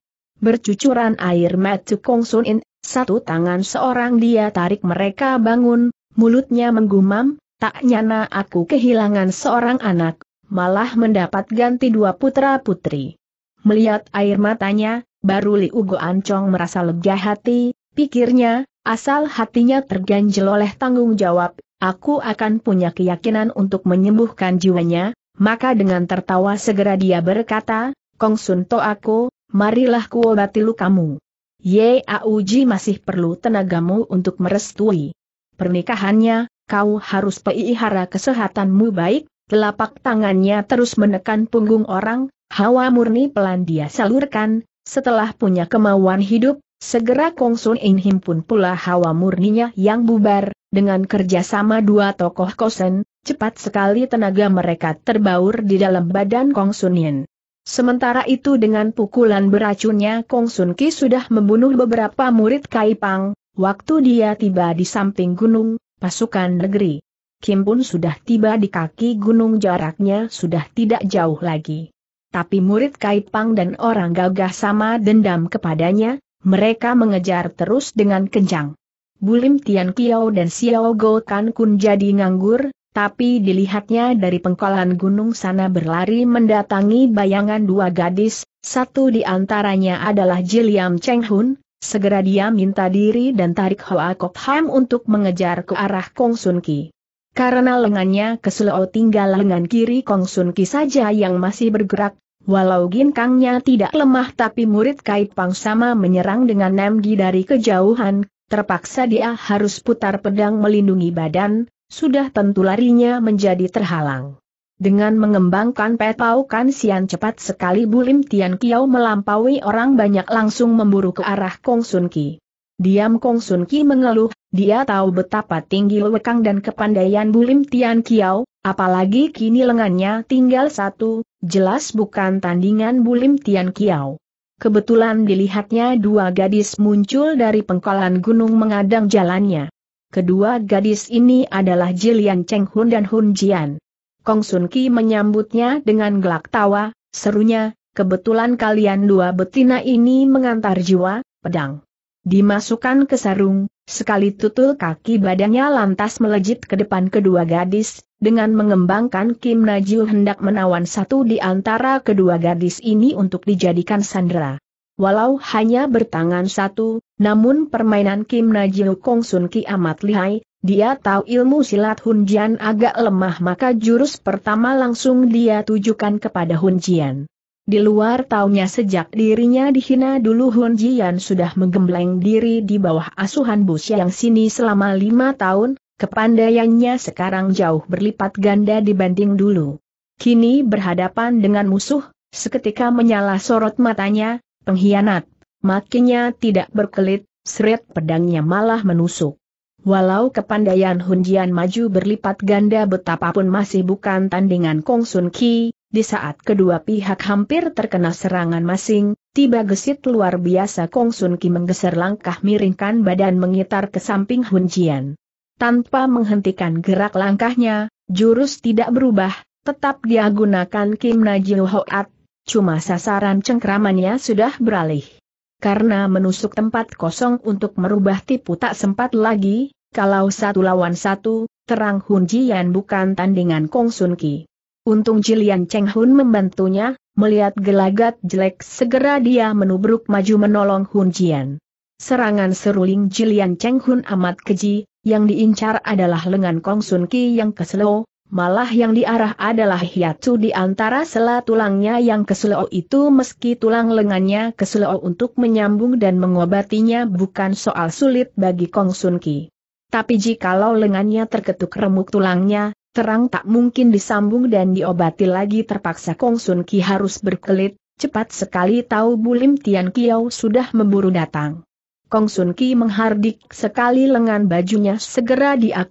Bercucuran air mata Kong Sun satu tangan seorang dia tarik mereka bangun, mulutnya menggumam, tak nyana aku kehilangan seorang anak, malah mendapat ganti dua putra-putri. Melihat air matanya, baru Li Ancong merasa lega hati, pikirnya, asal hatinya terganjel oleh tanggung jawab, aku akan punya keyakinan untuk menyembuhkan jiwanya, maka dengan tertawa segera dia berkata, Kong Sunto aku, marilah kuobati lukamu. Ye Auji masih perlu tenagamu untuk merestui pernikahannya, kau harus peihara kesehatanmu baik, telapak tangannya terus menekan punggung orang, hawa murni pelan dia salurkan, setelah punya kemauan hidup, segera Kongsun In himpun pula hawa murninya yang bubar, dengan kerjasama dua tokoh kosen, cepat sekali tenaga mereka terbaur di dalam badan Kongsun In. Sementara itu dengan pukulan beracunnya Kong Sun Ki sudah membunuh beberapa murid Kaipang, Waktu dia tiba di samping gunung, pasukan negeri. Kim pun sudah tiba di kaki gunung jaraknya sudah tidak jauh lagi. Tapi murid Kaipang dan orang gagah sama dendam kepadanya, mereka mengejar terus dengan kencang. Bulim Tian Kiao dan Xiao Go Kan Kun jadi nganggur, tapi dilihatnya dari pengkolan gunung sana berlari mendatangi bayangan dua gadis, satu di antaranya adalah Jiliam Cheng Hun, Segera dia minta diri dan tarik Hoa Kok Ham untuk mengejar ke arah Kong Sun Ki. Karena lengannya keselau tinggal lengan kiri Kong Sun Ki saja yang masih bergerak, walau ginkangnya tidak lemah tapi murid Kai Pang sama menyerang dengan nemgi dari kejauhan, terpaksa dia harus putar pedang melindungi badan, sudah tentu larinya menjadi terhalang. Dengan mengembangkan petau kan Sian cepat sekali Bulim Tian Kiao melampaui orang banyak langsung memburu ke arah Kong Sun Ki. Diam Kong Sun Ki mengeluh, dia tahu betapa tinggi lekang dan kepandaian Bulim Tian Kiao, apalagi kini lengannya tinggal satu, jelas bukan tandingan Bulim Tian Kiao. Kebetulan dilihatnya dua gadis muncul dari pengkolan gunung mengadang jalannya. Kedua gadis ini adalah Jilian Cheng Hun dan Hun Jian. Kong Sun Ki menyambutnya dengan gelak tawa, serunya, kebetulan kalian dua betina ini mengantar jiwa, pedang. Dimasukkan ke sarung, sekali tutul kaki badannya lantas melejit ke depan kedua gadis, dengan mengembangkan Kim Najil hendak menawan satu di antara kedua gadis ini untuk dijadikan sandera. Walau hanya bertangan satu, namun permainan Kim Najil Kong Sun Ki amat lihai, dia tahu ilmu silat Hunjian agak lemah maka jurus pertama langsung dia tujukan kepada Hunjian. Di luar taunya sejak dirinya dihina dulu Hun Jian sudah menggembleng diri di bawah asuhan Bu yang sini selama lima tahun, kepandaiannya sekarang jauh berlipat ganda dibanding dulu. Kini berhadapan dengan musuh, seketika menyala sorot matanya, pengkhianat, makinya tidak berkelit, seret pedangnya malah menusuk. Walau kepandaian Hunjian maju berlipat ganda betapapun masih bukan tandingan Kong Sun Ki, di saat kedua pihak hampir terkena serangan masing, tiba gesit luar biasa Kong Sun Ki menggeser langkah miringkan badan mengitar ke samping Hunjian. Tanpa menghentikan gerak langkahnya, jurus tidak berubah, tetap dia gunakan Kim Najiu Hoat, cuma sasaran cengkramannya sudah beralih karena menusuk tempat kosong untuk merubah tipu tak sempat lagi, kalau satu lawan satu, terang Hun Jian bukan tandingan Kong Sun Ki. Untung Jilian Cheng Hun membantunya, melihat gelagat jelek segera dia menubruk maju menolong Hun Jian. Serangan seruling Jilian Cheng Hun amat keji, yang diincar adalah lengan Kong Sun Ki yang keselo, Malah yang diarah adalah hiatu di antara sela tulangnya yang keselau itu meski tulang lengannya keselau untuk menyambung dan mengobatinya bukan soal sulit bagi Kong Sun Ki. Tapi jikalau lengannya terketuk remuk tulangnya, terang tak mungkin disambung dan diobati lagi terpaksa Kong Sun Ki harus berkelit, cepat sekali tahu Bulim Tian Kiao sudah memburu datang. Kong Sun Ki menghardik sekali lengan bajunya segera dia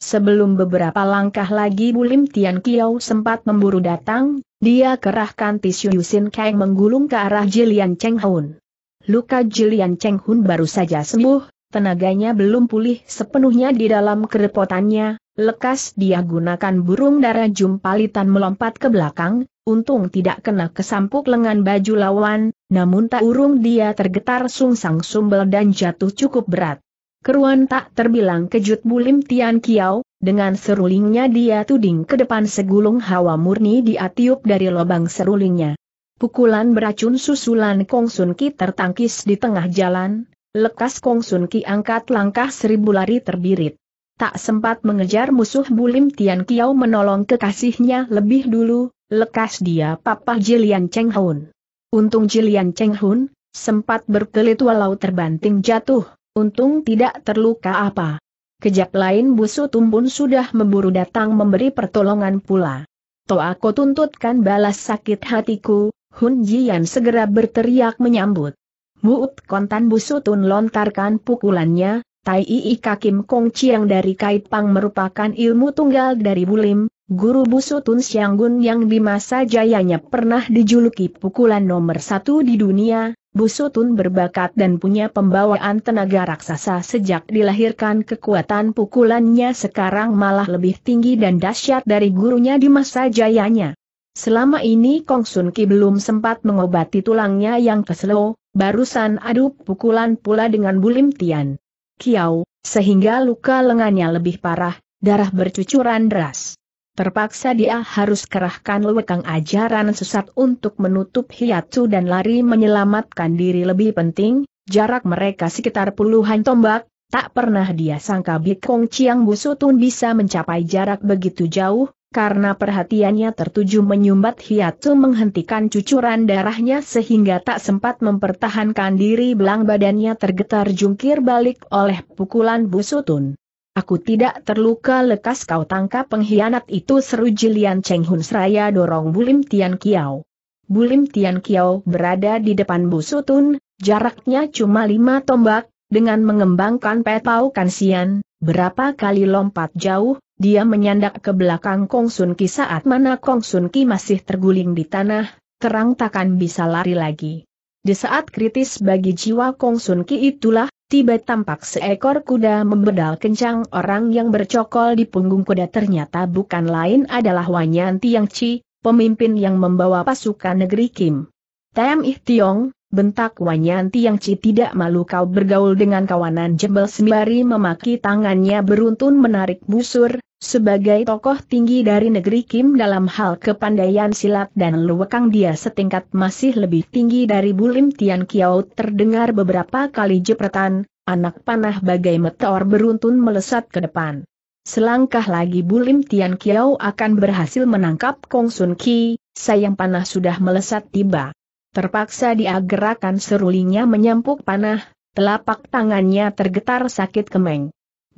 Sebelum beberapa langkah lagi Bulim Tian Kiao sempat memburu datang, dia kerahkan tisu Yusin Kang menggulung ke arah Jilian Cheng Hun. Luka Jilian Cheng Hun baru saja sembuh, tenaganya belum pulih sepenuhnya di dalam kerepotannya, lekas dia gunakan burung darah jumpalitan melompat ke belakang, untung tidak kena kesampuk lengan baju lawan, namun tak urung dia tergetar sungsang sumbel dan jatuh cukup berat. Keruan tak terbilang kejut Bulim Tian Kiao, dengan serulingnya dia tuding ke depan segulung hawa murni diatiup dari lubang serulingnya. Pukulan beracun susulan Kong Sun Ki tertangkis di tengah jalan, lekas Kong Sun Ki angkat langkah seribu lari terbirit. Tak sempat mengejar musuh Bulim Tian Kiao menolong kekasihnya lebih dulu, lekas dia papah Jilian Cheng Hun. Untung Jilian Cheng Hun, sempat berkelit walau terbanting jatuh, Untung tidak terluka apa. Kejap lain busu tumpun sudah memburu datang memberi pertolongan pula. Toa aku tuntutkan balas sakit hatiku, Hun Jian segera berteriak menyambut. Muut kontan busutun lontarkan pukulannya, Tai Ii Kakim Kong Chiang dari Kait Pang merupakan ilmu tunggal dari Bulim, guru busutun Sianggun yang di masa jayanya pernah dijuluki pukulan nomor satu di dunia, Busutun berbakat dan punya pembawaan tenaga raksasa sejak dilahirkan kekuatan pukulannya sekarang malah lebih tinggi dan dahsyat dari gurunya di masa jayanya. Selama ini Kong Sun Ki belum sempat mengobati tulangnya yang keselo, barusan aduk pukulan pula dengan Bulim Tian. Kiau, sehingga luka lengannya lebih parah, darah bercucuran deras. Terpaksa dia harus kerahkan lewekang ajaran sesat untuk menutup hiatu dan lari menyelamatkan diri lebih penting, jarak mereka sekitar puluhan tombak, tak pernah dia sangka Bikong Chiang Busutun bisa mencapai jarak begitu jauh, karena perhatiannya tertuju menyumbat hiatu menghentikan cucuran darahnya sehingga tak sempat mempertahankan diri belang badannya tergetar jungkir balik oleh pukulan busutun. Aku tidak terluka lekas kau tangkap pengkhianat itu seru Jilian Cheng Hun Seraya dorong Bulim Tian Kiao. Bulim Tian Kiao berada di depan Busutun, jaraknya cuma lima tombak, dengan mengembangkan petau kansian, berapa kali lompat jauh, dia menyandak ke belakang Kong Sun Ki saat mana Kong Sun Ki masih terguling di tanah, terang takkan bisa lari lagi. Di saat kritis bagi jiwa Kong Sun Ki itulah, Tiba tampak seekor kuda membedal kencang orang yang bercokol di punggung kuda ternyata bukan lain adalah Wanyanti Yang Chi, pemimpin yang membawa pasukan negeri Kim. Tem Ih Tiong, bentak Wanyanti Yang Chi tidak malu kau bergaul dengan kawanan jebel sembari memaki tangannya beruntun menarik busur, sebagai tokoh tinggi dari negeri Kim dalam hal kepandaian silat dan luwekang dia setingkat masih lebih tinggi dari Bulim Tian Kiao terdengar beberapa kali jepretan, anak panah bagai meteor beruntun melesat ke depan. Selangkah lagi Bulim Tian Kiao akan berhasil menangkap Kong Sun Ki, sayang panah sudah melesat tiba. Terpaksa dia gerakan serulingnya menyampuk panah, telapak tangannya tergetar sakit kemeng.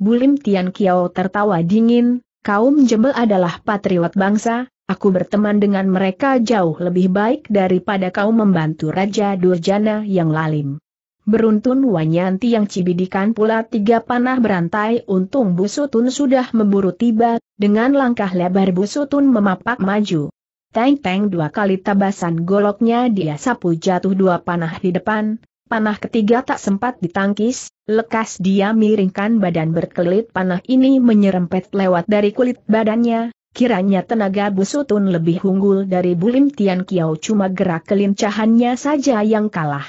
Bulim Tian Kiao tertawa dingin, kaum jebel adalah patriot bangsa, aku berteman dengan mereka jauh lebih baik daripada kau membantu Raja Durjana yang lalim. Beruntun Wanyanti yang cibidikan pula tiga panah berantai untung Busutun sudah memburu tiba, dengan langkah lebar Busutun memapak maju. Teng-teng dua kali tabasan goloknya dia sapu jatuh dua panah di depan, panah ketiga tak sempat ditangkis, lekas dia miringkan badan berkelit panah ini menyerempet lewat dari kulit badannya, kiranya tenaga busutun lebih unggul dari bulim Tian Kiao cuma gerak kelincahannya saja yang kalah.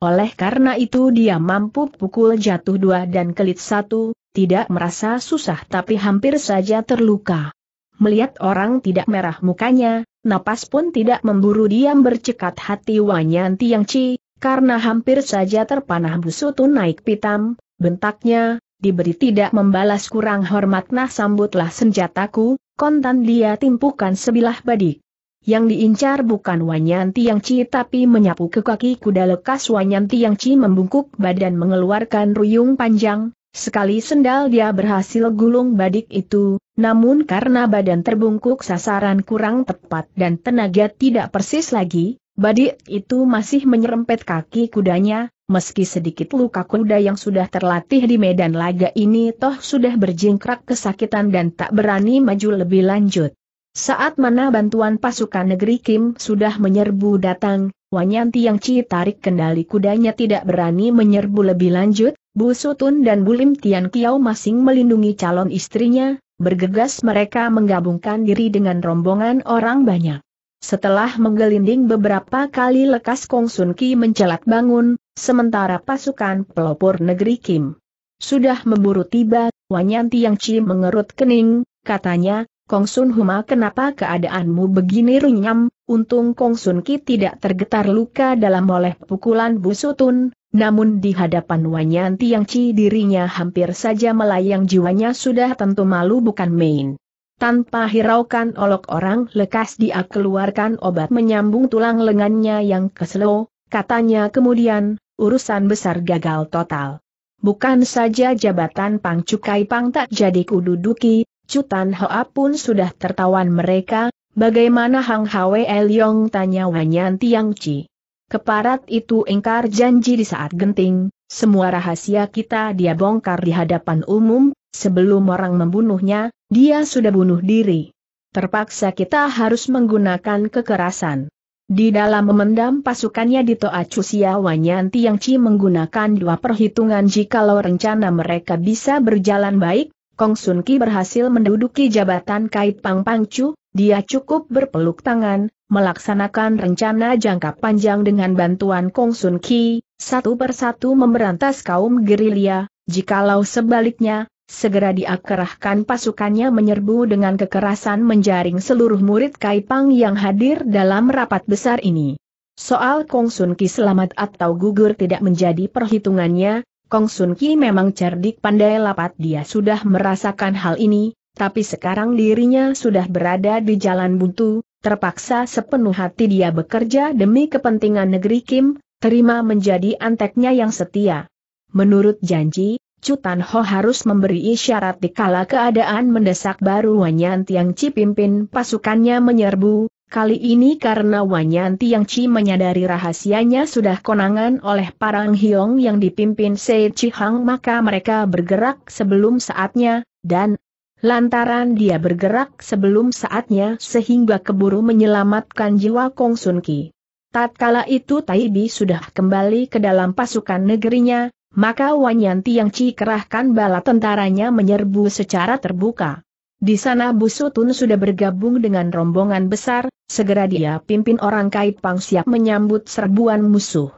Oleh karena itu dia mampu pukul jatuh dua dan kelit satu, tidak merasa susah tapi hampir saja terluka. Melihat orang tidak merah mukanya, napas pun tidak memburu diam bercekat hati Wanyanti Yang Ci, karena hampir saja terpanah busutu naik pitam, bentaknya, diberi tidak membalas kurang hormat nah sambutlah senjataku, kontan dia timpukan sebilah badik. Yang diincar bukan Wanyanti yang Ci tapi menyapu ke kaki kuda lekas Wanyanti yang Ci membungkuk badan mengeluarkan ruyung panjang, sekali sendal dia berhasil gulung badik itu, namun karena badan terbungkuk sasaran kurang tepat dan tenaga tidak persis lagi, Badi itu masih menyerempet kaki kudanya, meski sedikit luka kuda yang sudah terlatih di medan laga ini toh sudah berjingkrak kesakitan dan tak berani maju lebih lanjut. Saat mana bantuan pasukan negeri Kim sudah menyerbu datang, Wanyanti yang Ci tarik kendali kudanya tidak berani menyerbu lebih lanjut, Bu Sutun dan Bu Lim Tian Kiao masing melindungi calon istrinya, bergegas mereka menggabungkan diri dengan rombongan orang banyak. Setelah menggelinding beberapa kali lekas Kong Sun Ki mencelat bangun, sementara pasukan pelopor negeri Kim sudah memburu tiba, Wanyan Tiang Chi mengerut kening, katanya, Kong Sun Huma kenapa keadaanmu begini runyam, untung Kong Sun Ki tidak tergetar luka dalam oleh pukulan busutun, namun di hadapan Wanyan Tiang Chi dirinya hampir saja melayang jiwanya sudah tentu malu bukan main. Tanpa hiraukan olok orang lekas dia keluarkan obat menyambung tulang lengannya yang keselo, katanya kemudian, urusan besar gagal total. Bukan saja jabatan Pang Cukai Pang tak jadi kududuki, Cutan Hoa pun sudah tertawan mereka, bagaimana Hang Hwe Yong tanya Wanyan Tiang Chi. Keparat itu engkar janji di saat genting, semua rahasia kita dia bongkar di hadapan umum, Sebelum orang membunuhnya, dia sudah bunuh diri. Terpaksa kita harus menggunakan kekerasan. Di dalam memendam pasukannya di Toa Cusia Wanyan Tiang Chi menggunakan dua perhitungan jikalau rencana mereka bisa berjalan baik, Kong Sun Ki berhasil menduduki jabatan Kait Pang Pang Chu, dia cukup berpeluk tangan, melaksanakan rencana jangka panjang dengan bantuan Kong Sun Ki, satu persatu memberantas kaum gerilya, jikalau sebaliknya, Segera diakerahkan pasukannya menyerbu dengan kekerasan menjaring seluruh murid Kaipang yang hadir dalam rapat besar ini. Soal Kong Sun Ki selamat atau gugur tidak menjadi perhitungannya, Kong Sun Ki memang cerdik pandai lapat dia sudah merasakan hal ini, tapi sekarang dirinya sudah berada di jalan buntu, terpaksa sepenuh hati dia bekerja demi kepentingan negeri Kim, terima menjadi anteknya yang setia. Menurut janji, Cutan Ho harus memberi isyarat di kala keadaan mendesak baru Wanyan Tiang Chi pimpin pasukannya menyerbu, kali ini karena Wanyan Tiang Chi menyadari rahasianya sudah konangan oleh Parang Hiong yang dipimpin Chi Hang maka mereka bergerak sebelum saatnya, dan lantaran dia bergerak sebelum saatnya sehingga keburu menyelamatkan jiwa Kong Sun Ki. Tatkala itu Taibi sudah kembali ke dalam pasukan negerinya, maka Wanyan yang kerahkan bala tentaranya menyerbu secara terbuka. Di sana Busutun sudah bergabung dengan rombongan besar, segera dia pimpin orang kait Pang siap menyambut serbuan musuh.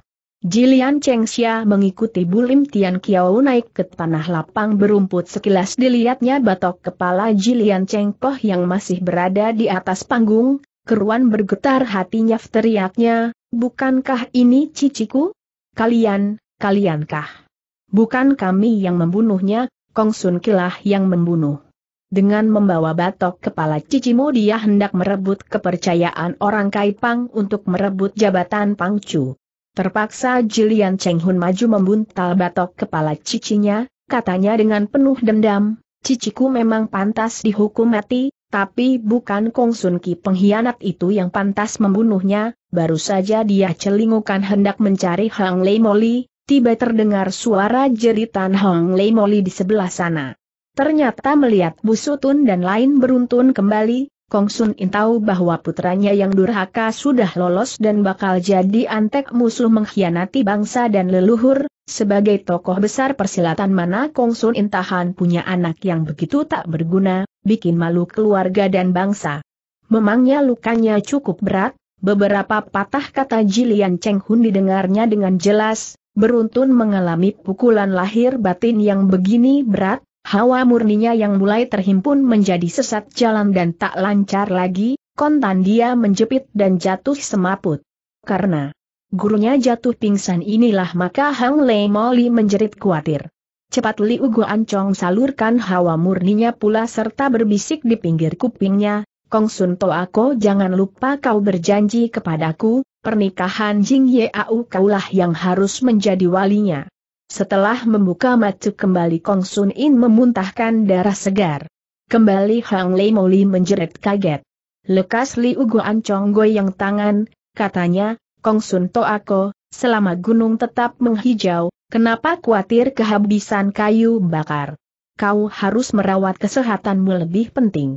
Jilian Xia mengikuti Bulim Tian Kiao naik ke tanah lapang berumput sekilas dilihatnya batok kepala Jilian Poh yang masih berada di atas panggung, keruan bergetar hatinya teriaknya, bukankah ini ciciku? Kalian, kaliankah? Bukan kami yang membunuhnya, Kong Sun Kilah yang membunuh. Dengan membawa batok kepala Cicimo dia hendak merebut kepercayaan orang Kaipang untuk merebut jabatan Pangcu. Terpaksa Jilian Cheng Hun maju membuntal batok kepala cicinya, katanya dengan penuh dendam, ciciku memang pantas dihukum mati, tapi bukan Kong Sun Ki pengkhianat itu yang pantas membunuhnya, baru saja dia celingukan hendak mencari Hang Lei Moli, tiba terdengar suara jeritan Hong Lei Moli di sebelah sana. Ternyata melihat Busutun dan lain beruntun kembali, Kong Sun In tahu bahwa putranya yang durhaka sudah lolos dan bakal jadi antek musuh mengkhianati bangsa dan leluhur, sebagai tokoh besar persilatan mana Kong Sun In tahan punya anak yang begitu tak berguna, bikin malu keluarga dan bangsa. Memangnya lukanya cukup berat, Beberapa patah kata Jilian Cheng Hun didengarnya dengan jelas, beruntun mengalami pukulan lahir batin yang begini berat, hawa murninya yang mulai terhimpun menjadi sesat jalan dan tak lancar lagi, kontan dia menjepit dan jatuh semaput. Karena gurunya jatuh pingsan inilah maka Hang Lei Moli menjerit khawatir. Cepat Li Liu Ancong salurkan hawa murninya pula serta berbisik di pinggir kupingnya, Kong Sun Toako jangan lupa kau berjanji kepadaku, pernikahan Jing Au kaulah yang harus menjadi walinya. Setelah membuka mata kembali Kong Sun In memuntahkan darah segar. Kembali Hang Lei Moli menjerit kaget. Lekas Liu Guan Chonggoy yang tangan, katanya, Kong Sun To Ako, selama gunung tetap menghijau, kenapa khawatir kehabisan kayu bakar? Kau harus merawat kesehatanmu lebih penting.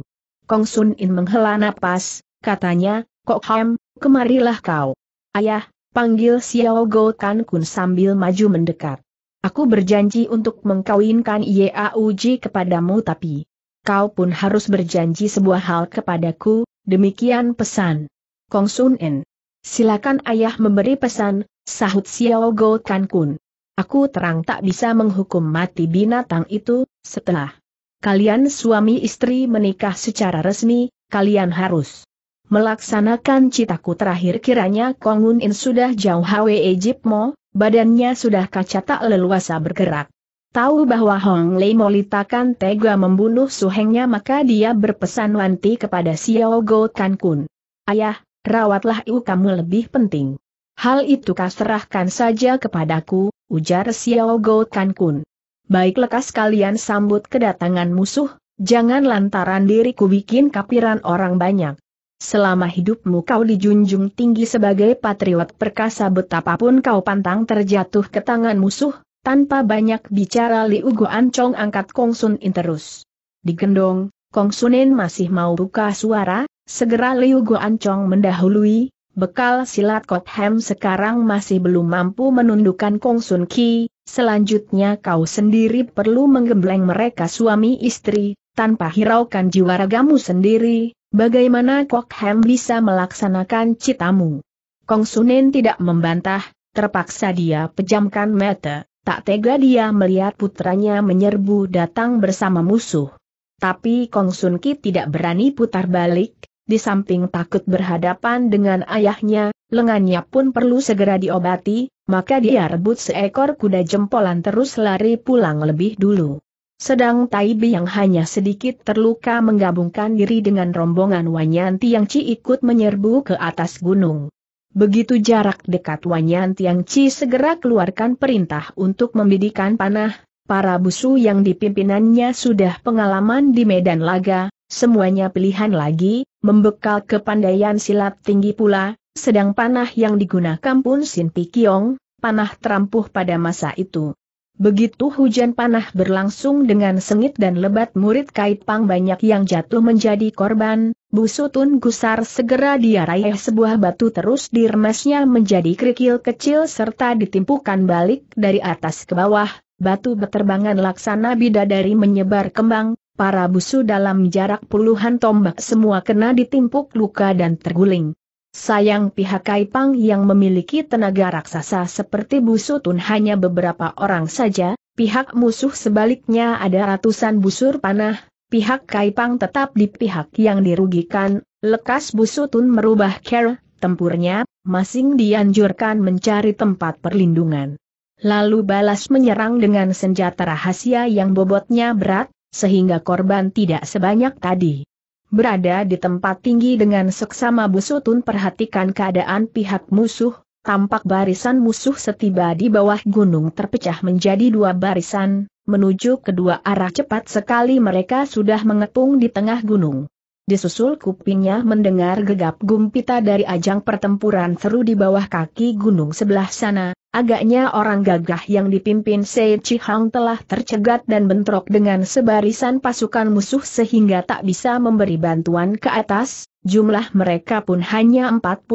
Kong Sun In menghela napas, katanya, Kok Ham, kemarilah kau. Ayah, panggil Xiao Go Kan Kun sambil maju mendekat. Aku berjanji untuk mengkawinkan Yauji kepadamu tapi, kau pun harus berjanji sebuah hal kepadaku, demikian pesan. Kong Sun En. Silakan ayah memberi pesan, sahut Xiao Go Kan Kun. Aku terang tak bisa menghukum mati binatang itu, setelah kalian suami istri menikah secara resmi, kalian harus Melaksanakan citaku terakhir kiranya Kongun In sudah jauh Ejip Mo, badannya sudah kaca tak leluasa bergerak. Tahu bahwa Hong Lei Molitakan tega membunuh suhengnya maka dia berpesan wanti kepada Xiao Go Kan Kun. Ayah, rawatlah iu kamu lebih penting. Hal itu kau serahkan saja kepadaku, ujar Xiao Go Kan Kun. Baik lekas kalian sambut kedatangan musuh, jangan lantaran diriku bikin kapiran orang banyak. Selama hidupmu kau dijunjung tinggi sebagai patriot perkasa betapapun kau pantang terjatuh ke tangan musuh, tanpa banyak bicara Liu Goan Chong angkat Kong Sun In terus. Digendong, Kong Sun In masih mau buka suara, segera Liu Goan Chong mendahului, bekal silat Kot Hem sekarang masih belum mampu menundukkan Kong Sun Ki, selanjutnya kau sendiri perlu menggembleng mereka suami istri, tanpa hiraukan jiwa ragamu sendiri, Bagaimana Kok Ham bisa melaksanakan citamu? Kong Sunen tidak membantah, terpaksa dia pejamkan mata, tak tega dia melihat putranya menyerbu datang bersama musuh. Tapi Kong Sun Ki tidak berani putar balik, di samping takut berhadapan dengan ayahnya, lengannya pun perlu segera diobati, maka dia rebut seekor kuda jempolan terus lari pulang lebih dulu. Sedang Taibi yang hanya sedikit terluka menggabungkan diri dengan rombongan Wanyanti yang Ci ikut menyerbu ke atas gunung. Begitu jarak dekat Wanyanti yang Ci segera keluarkan perintah untuk membidikan panah, para busu yang dipimpinannya sudah pengalaman di medan laga, semuanya pilihan lagi, membekal kepandaian silat tinggi pula, sedang panah yang digunakan pun Sin Kiong, panah terampuh pada masa itu. Begitu hujan panah berlangsung dengan sengit dan lebat murid kait pang banyak yang jatuh menjadi korban, Busutun Gusar segera diarahi sebuah batu terus diremasnya menjadi kerikil kecil serta ditimpukan balik dari atas ke bawah, batu berterbangan laksana bidadari menyebar kembang, para busu dalam jarak puluhan tombak semua kena ditimpuk luka dan terguling. Sayang pihak Kaipang yang memiliki tenaga raksasa seperti Busutun hanya beberapa orang saja, pihak musuh sebaliknya ada ratusan busur panah, pihak Kaipang tetap di pihak yang dirugikan, lekas Busutun merubah care, tempurnya, masing dianjurkan mencari tempat perlindungan. Lalu balas menyerang dengan senjata rahasia yang bobotnya berat, sehingga korban tidak sebanyak tadi berada di tempat tinggi dengan seksama busutun perhatikan keadaan pihak musuh, tampak barisan musuh setiba di bawah gunung terpecah menjadi dua barisan, menuju kedua arah cepat sekali mereka sudah mengepung di tengah gunung. Disusul kupingnya mendengar gegap gumpita dari ajang pertempuran seru di bawah kaki gunung sebelah sana, Agaknya orang gagah yang dipimpin Sei Chihang telah tercegat dan bentrok dengan sebarisan pasukan musuh sehingga tak bisa memberi bantuan ke atas, jumlah mereka pun hanya 45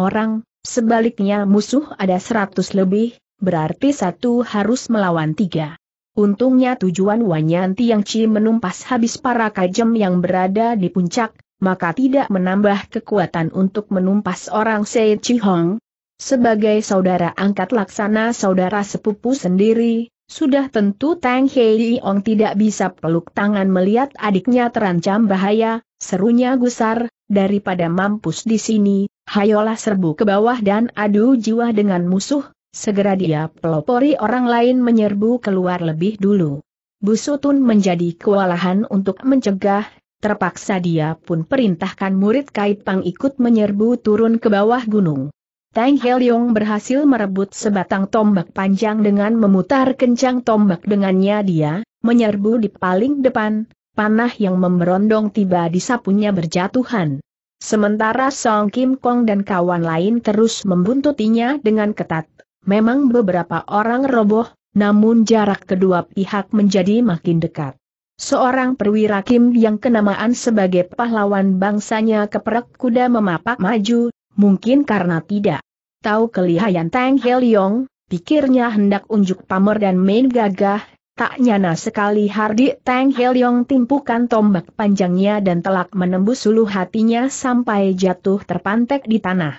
orang, sebaliknya musuh ada 100 lebih, berarti satu harus melawan tiga. Untungnya tujuan Wanyan Chi menumpas habis para kajem yang berada di puncak, maka tidak menambah kekuatan untuk menumpas orang Sei Chihong, sebagai saudara angkat laksana saudara sepupu sendiri, sudah tentu Tang Hei Ong tidak bisa peluk tangan melihat adiknya terancam bahaya, serunya gusar, daripada mampus di sini, hayolah serbu ke bawah dan adu jiwa dengan musuh, segera dia pelopori orang lain menyerbu keluar lebih dulu. Busutun menjadi kewalahan untuk mencegah, terpaksa dia pun perintahkan murid Kait Pang ikut menyerbu turun ke bawah gunung. Tang Helyong berhasil merebut sebatang tombak panjang dengan memutar kencang tombak dengannya dia, menyerbu di paling depan, panah yang memberondong tiba di sapunya berjatuhan. Sementara Song Kim Kong dan kawan lain terus membuntutinya dengan ketat. Memang beberapa orang roboh, namun jarak kedua pihak menjadi makin dekat. Seorang perwira Kim yang kenamaan sebagai pahlawan bangsanya keperak kuda memapak maju, mungkin karena tidak Tahu kelihayan Tang Heliong, pikirnya hendak unjuk pamer dan main gagah, tak nyana sekali Hardi Tang Heliong timpukan tombak panjangnya dan telak menembus suluh hatinya sampai jatuh terpantek di tanah.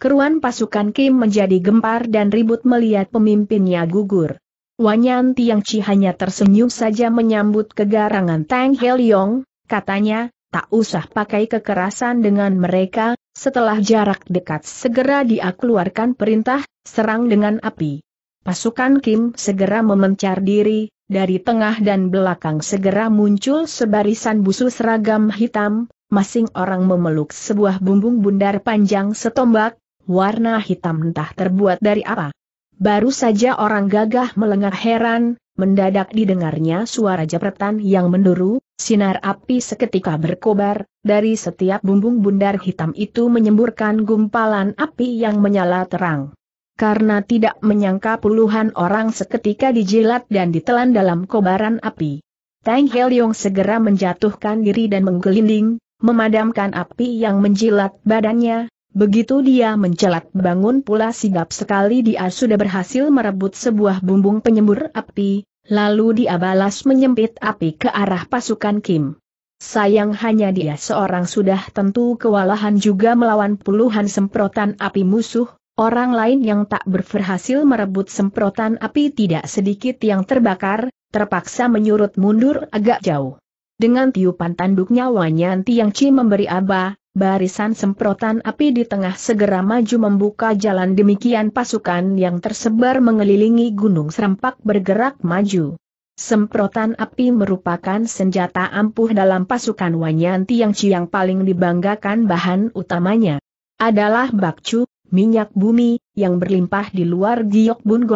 Keruan pasukan Kim menjadi gempar dan ribut melihat pemimpinnya gugur. Wanyan Chi hanya tersenyum saja menyambut kegarangan Tang Heliong, katanya, tak usah pakai kekerasan dengan mereka, setelah jarak dekat segera dia keluarkan perintah, serang dengan api. Pasukan Kim segera memencar diri, dari tengah dan belakang segera muncul sebarisan busu seragam hitam, masing orang memeluk sebuah bumbung bundar panjang setombak, warna hitam entah terbuat dari apa. Baru saja orang gagah melengah heran, mendadak didengarnya suara jepretan yang menduru. Sinar api seketika berkobar, dari setiap bumbung bundar hitam itu menyemburkan gumpalan api yang menyala terang. Karena tidak menyangka puluhan orang seketika dijilat dan ditelan dalam kobaran api. Tang Heliong segera menjatuhkan diri dan menggelinding, memadamkan api yang menjilat badannya, Begitu dia mencelat bangun pula sigap sekali dia sudah berhasil merebut sebuah bumbung penyembur api, Lalu dia balas menyempit api ke arah pasukan Kim. Sayang hanya dia seorang sudah tentu kewalahan juga melawan puluhan semprotan api musuh, orang lain yang tak berhasil merebut semprotan api tidak sedikit yang terbakar, terpaksa menyurut mundur agak jauh. Dengan tiupan tanduk nyawanya Tiang Chi memberi aba, barisan semprotan api di tengah segera maju membuka jalan demikian pasukan yang tersebar mengelilingi Gunung Serempak bergerak maju. Semprotan api merupakan senjata ampuh dalam pasukan Wanyanti yang Ciang paling dibanggakan bahan utamanya. Adalah bakcu, minyak bumi, yang berlimpah di luar Giok Bun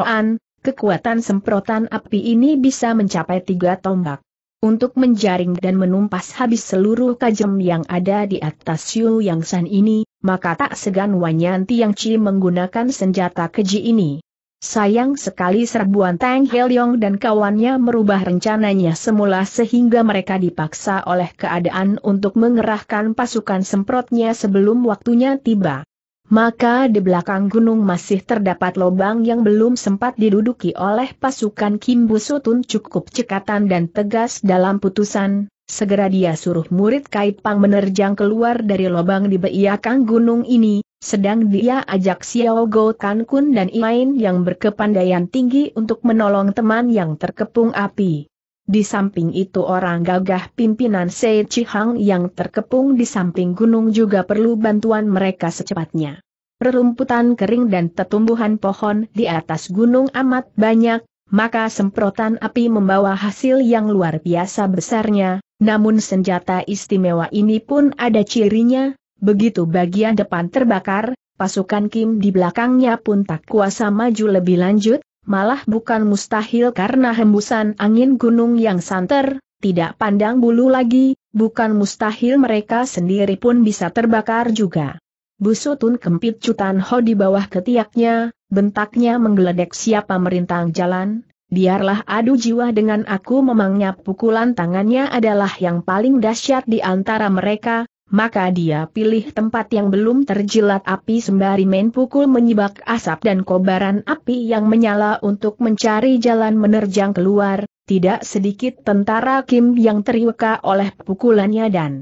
kekuatan semprotan api ini bisa mencapai tiga tombak untuk menjaring dan menumpas habis seluruh kajem yang ada di atas Xiu Yang San ini, maka tak segan Wanyan Tiang Chi menggunakan senjata keji ini. Sayang sekali serbuan Tang Helyong dan kawannya merubah rencananya semula sehingga mereka dipaksa oleh keadaan untuk mengerahkan pasukan semprotnya sebelum waktunya tiba maka di belakang gunung masih terdapat lobang yang belum sempat diduduki oleh pasukan Kim Busutun cukup cekatan dan tegas dalam putusan, segera dia suruh murid Kaipang menerjang keluar dari lobang di beiakang gunung ini, sedang dia ajak Xiao Go Kan Kun dan Imain yang berkepandaian tinggi untuk menolong teman yang terkepung api. Di samping itu orang gagah pimpinan Sei Chihang yang terkepung di samping gunung juga perlu bantuan mereka secepatnya. Rerumputan kering dan tetumbuhan pohon di atas gunung amat banyak, maka semprotan api membawa hasil yang luar biasa besarnya, namun senjata istimewa ini pun ada cirinya, begitu bagian depan terbakar, pasukan Kim di belakangnya pun tak kuasa maju lebih lanjut, malah bukan mustahil karena hembusan angin gunung yang santer, tidak pandang bulu lagi, bukan mustahil mereka sendiri pun bisa terbakar juga. Busutun kempit Cutan Ho di bawah ketiaknya, bentaknya menggeledek siapa merintang jalan, biarlah adu jiwa dengan aku memangnya pukulan tangannya adalah yang paling dahsyat di antara mereka, maka dia pilih tempat yang belum terjilat api sembari main pukul menyibak asap dan kobaran api yang menyala untuk mencari jalan menerjang keluar, tidak sedikit tentara Kim yang teriweka oleh pukulannya dan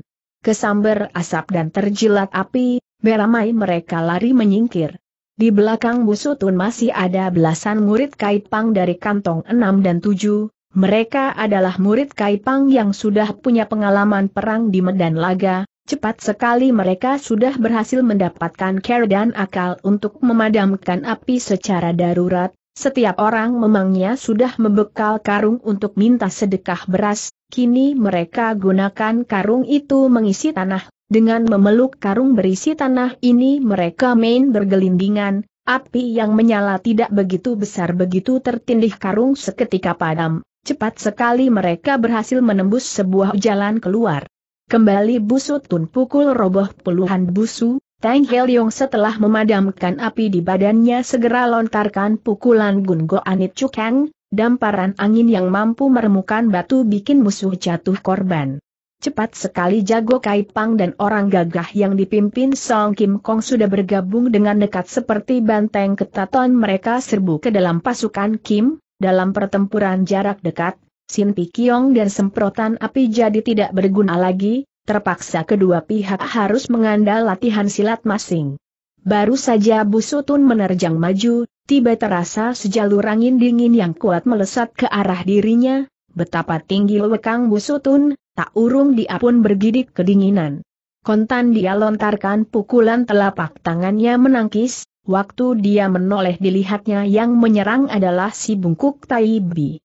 kesamber asap dan terjilat api, beramai mereka lari menyingkir. Di belakang Busutun masih ada belasan murid Kaipang dari kantong 6 dan 7, mereka adalah murid Kaipang yang sudah punya pengalaman perang di Medan Laga, Cepat sekali mereka sudah berhasil mendapatkan care dan akal untuk memadamkan api secara darurat, setiap orang memangnya sudah membekal karung untuk minta sedekah beras, kini mereka gunakan karung itu mengisi tanah. Dengan memeluk karung berisi tanah ini mereka main bergelindingan, api yang menyala tidak begitu besar begitu tertindih karung seketika padam. Cepat sekali mereka berhasil menembus sebuah jalan keluar. Kembali busut Tun pukul roboh puluhan busu, Tang Helyong setelah memadamkan api di badannya segera lontarkan pukulan Gun Anit Cukang, damparan angin yang mampu meremukan batu bikin musuh jatuh korban. Cepat sekali Jago kai pang dan orang gagah yang dipimpin Song Kim Kong sudah bergabung dengan dekat seperti banteng ketaton mereka serbu ke dalam pasukan Kim, dalam pertempuran jarak dekat, Sin Pikyong dan semprotan api jadi tidak berguna lagi, terpaksa kedua pihak harus mengandal latihan silat masing. Baru saja Busutun menerjang maju, tiba terasa sejalur angin dingin yang kuat melesat ke arah dirinya, betapa tinggi lekang Busutun, tak urung dia pun bergidik kedinginan. Kontan dia lontarkan pukulan telapak tangannya menangkis, waktu dia menoleh dilihatnya yang menyerang adalah si bungkuk Taibi.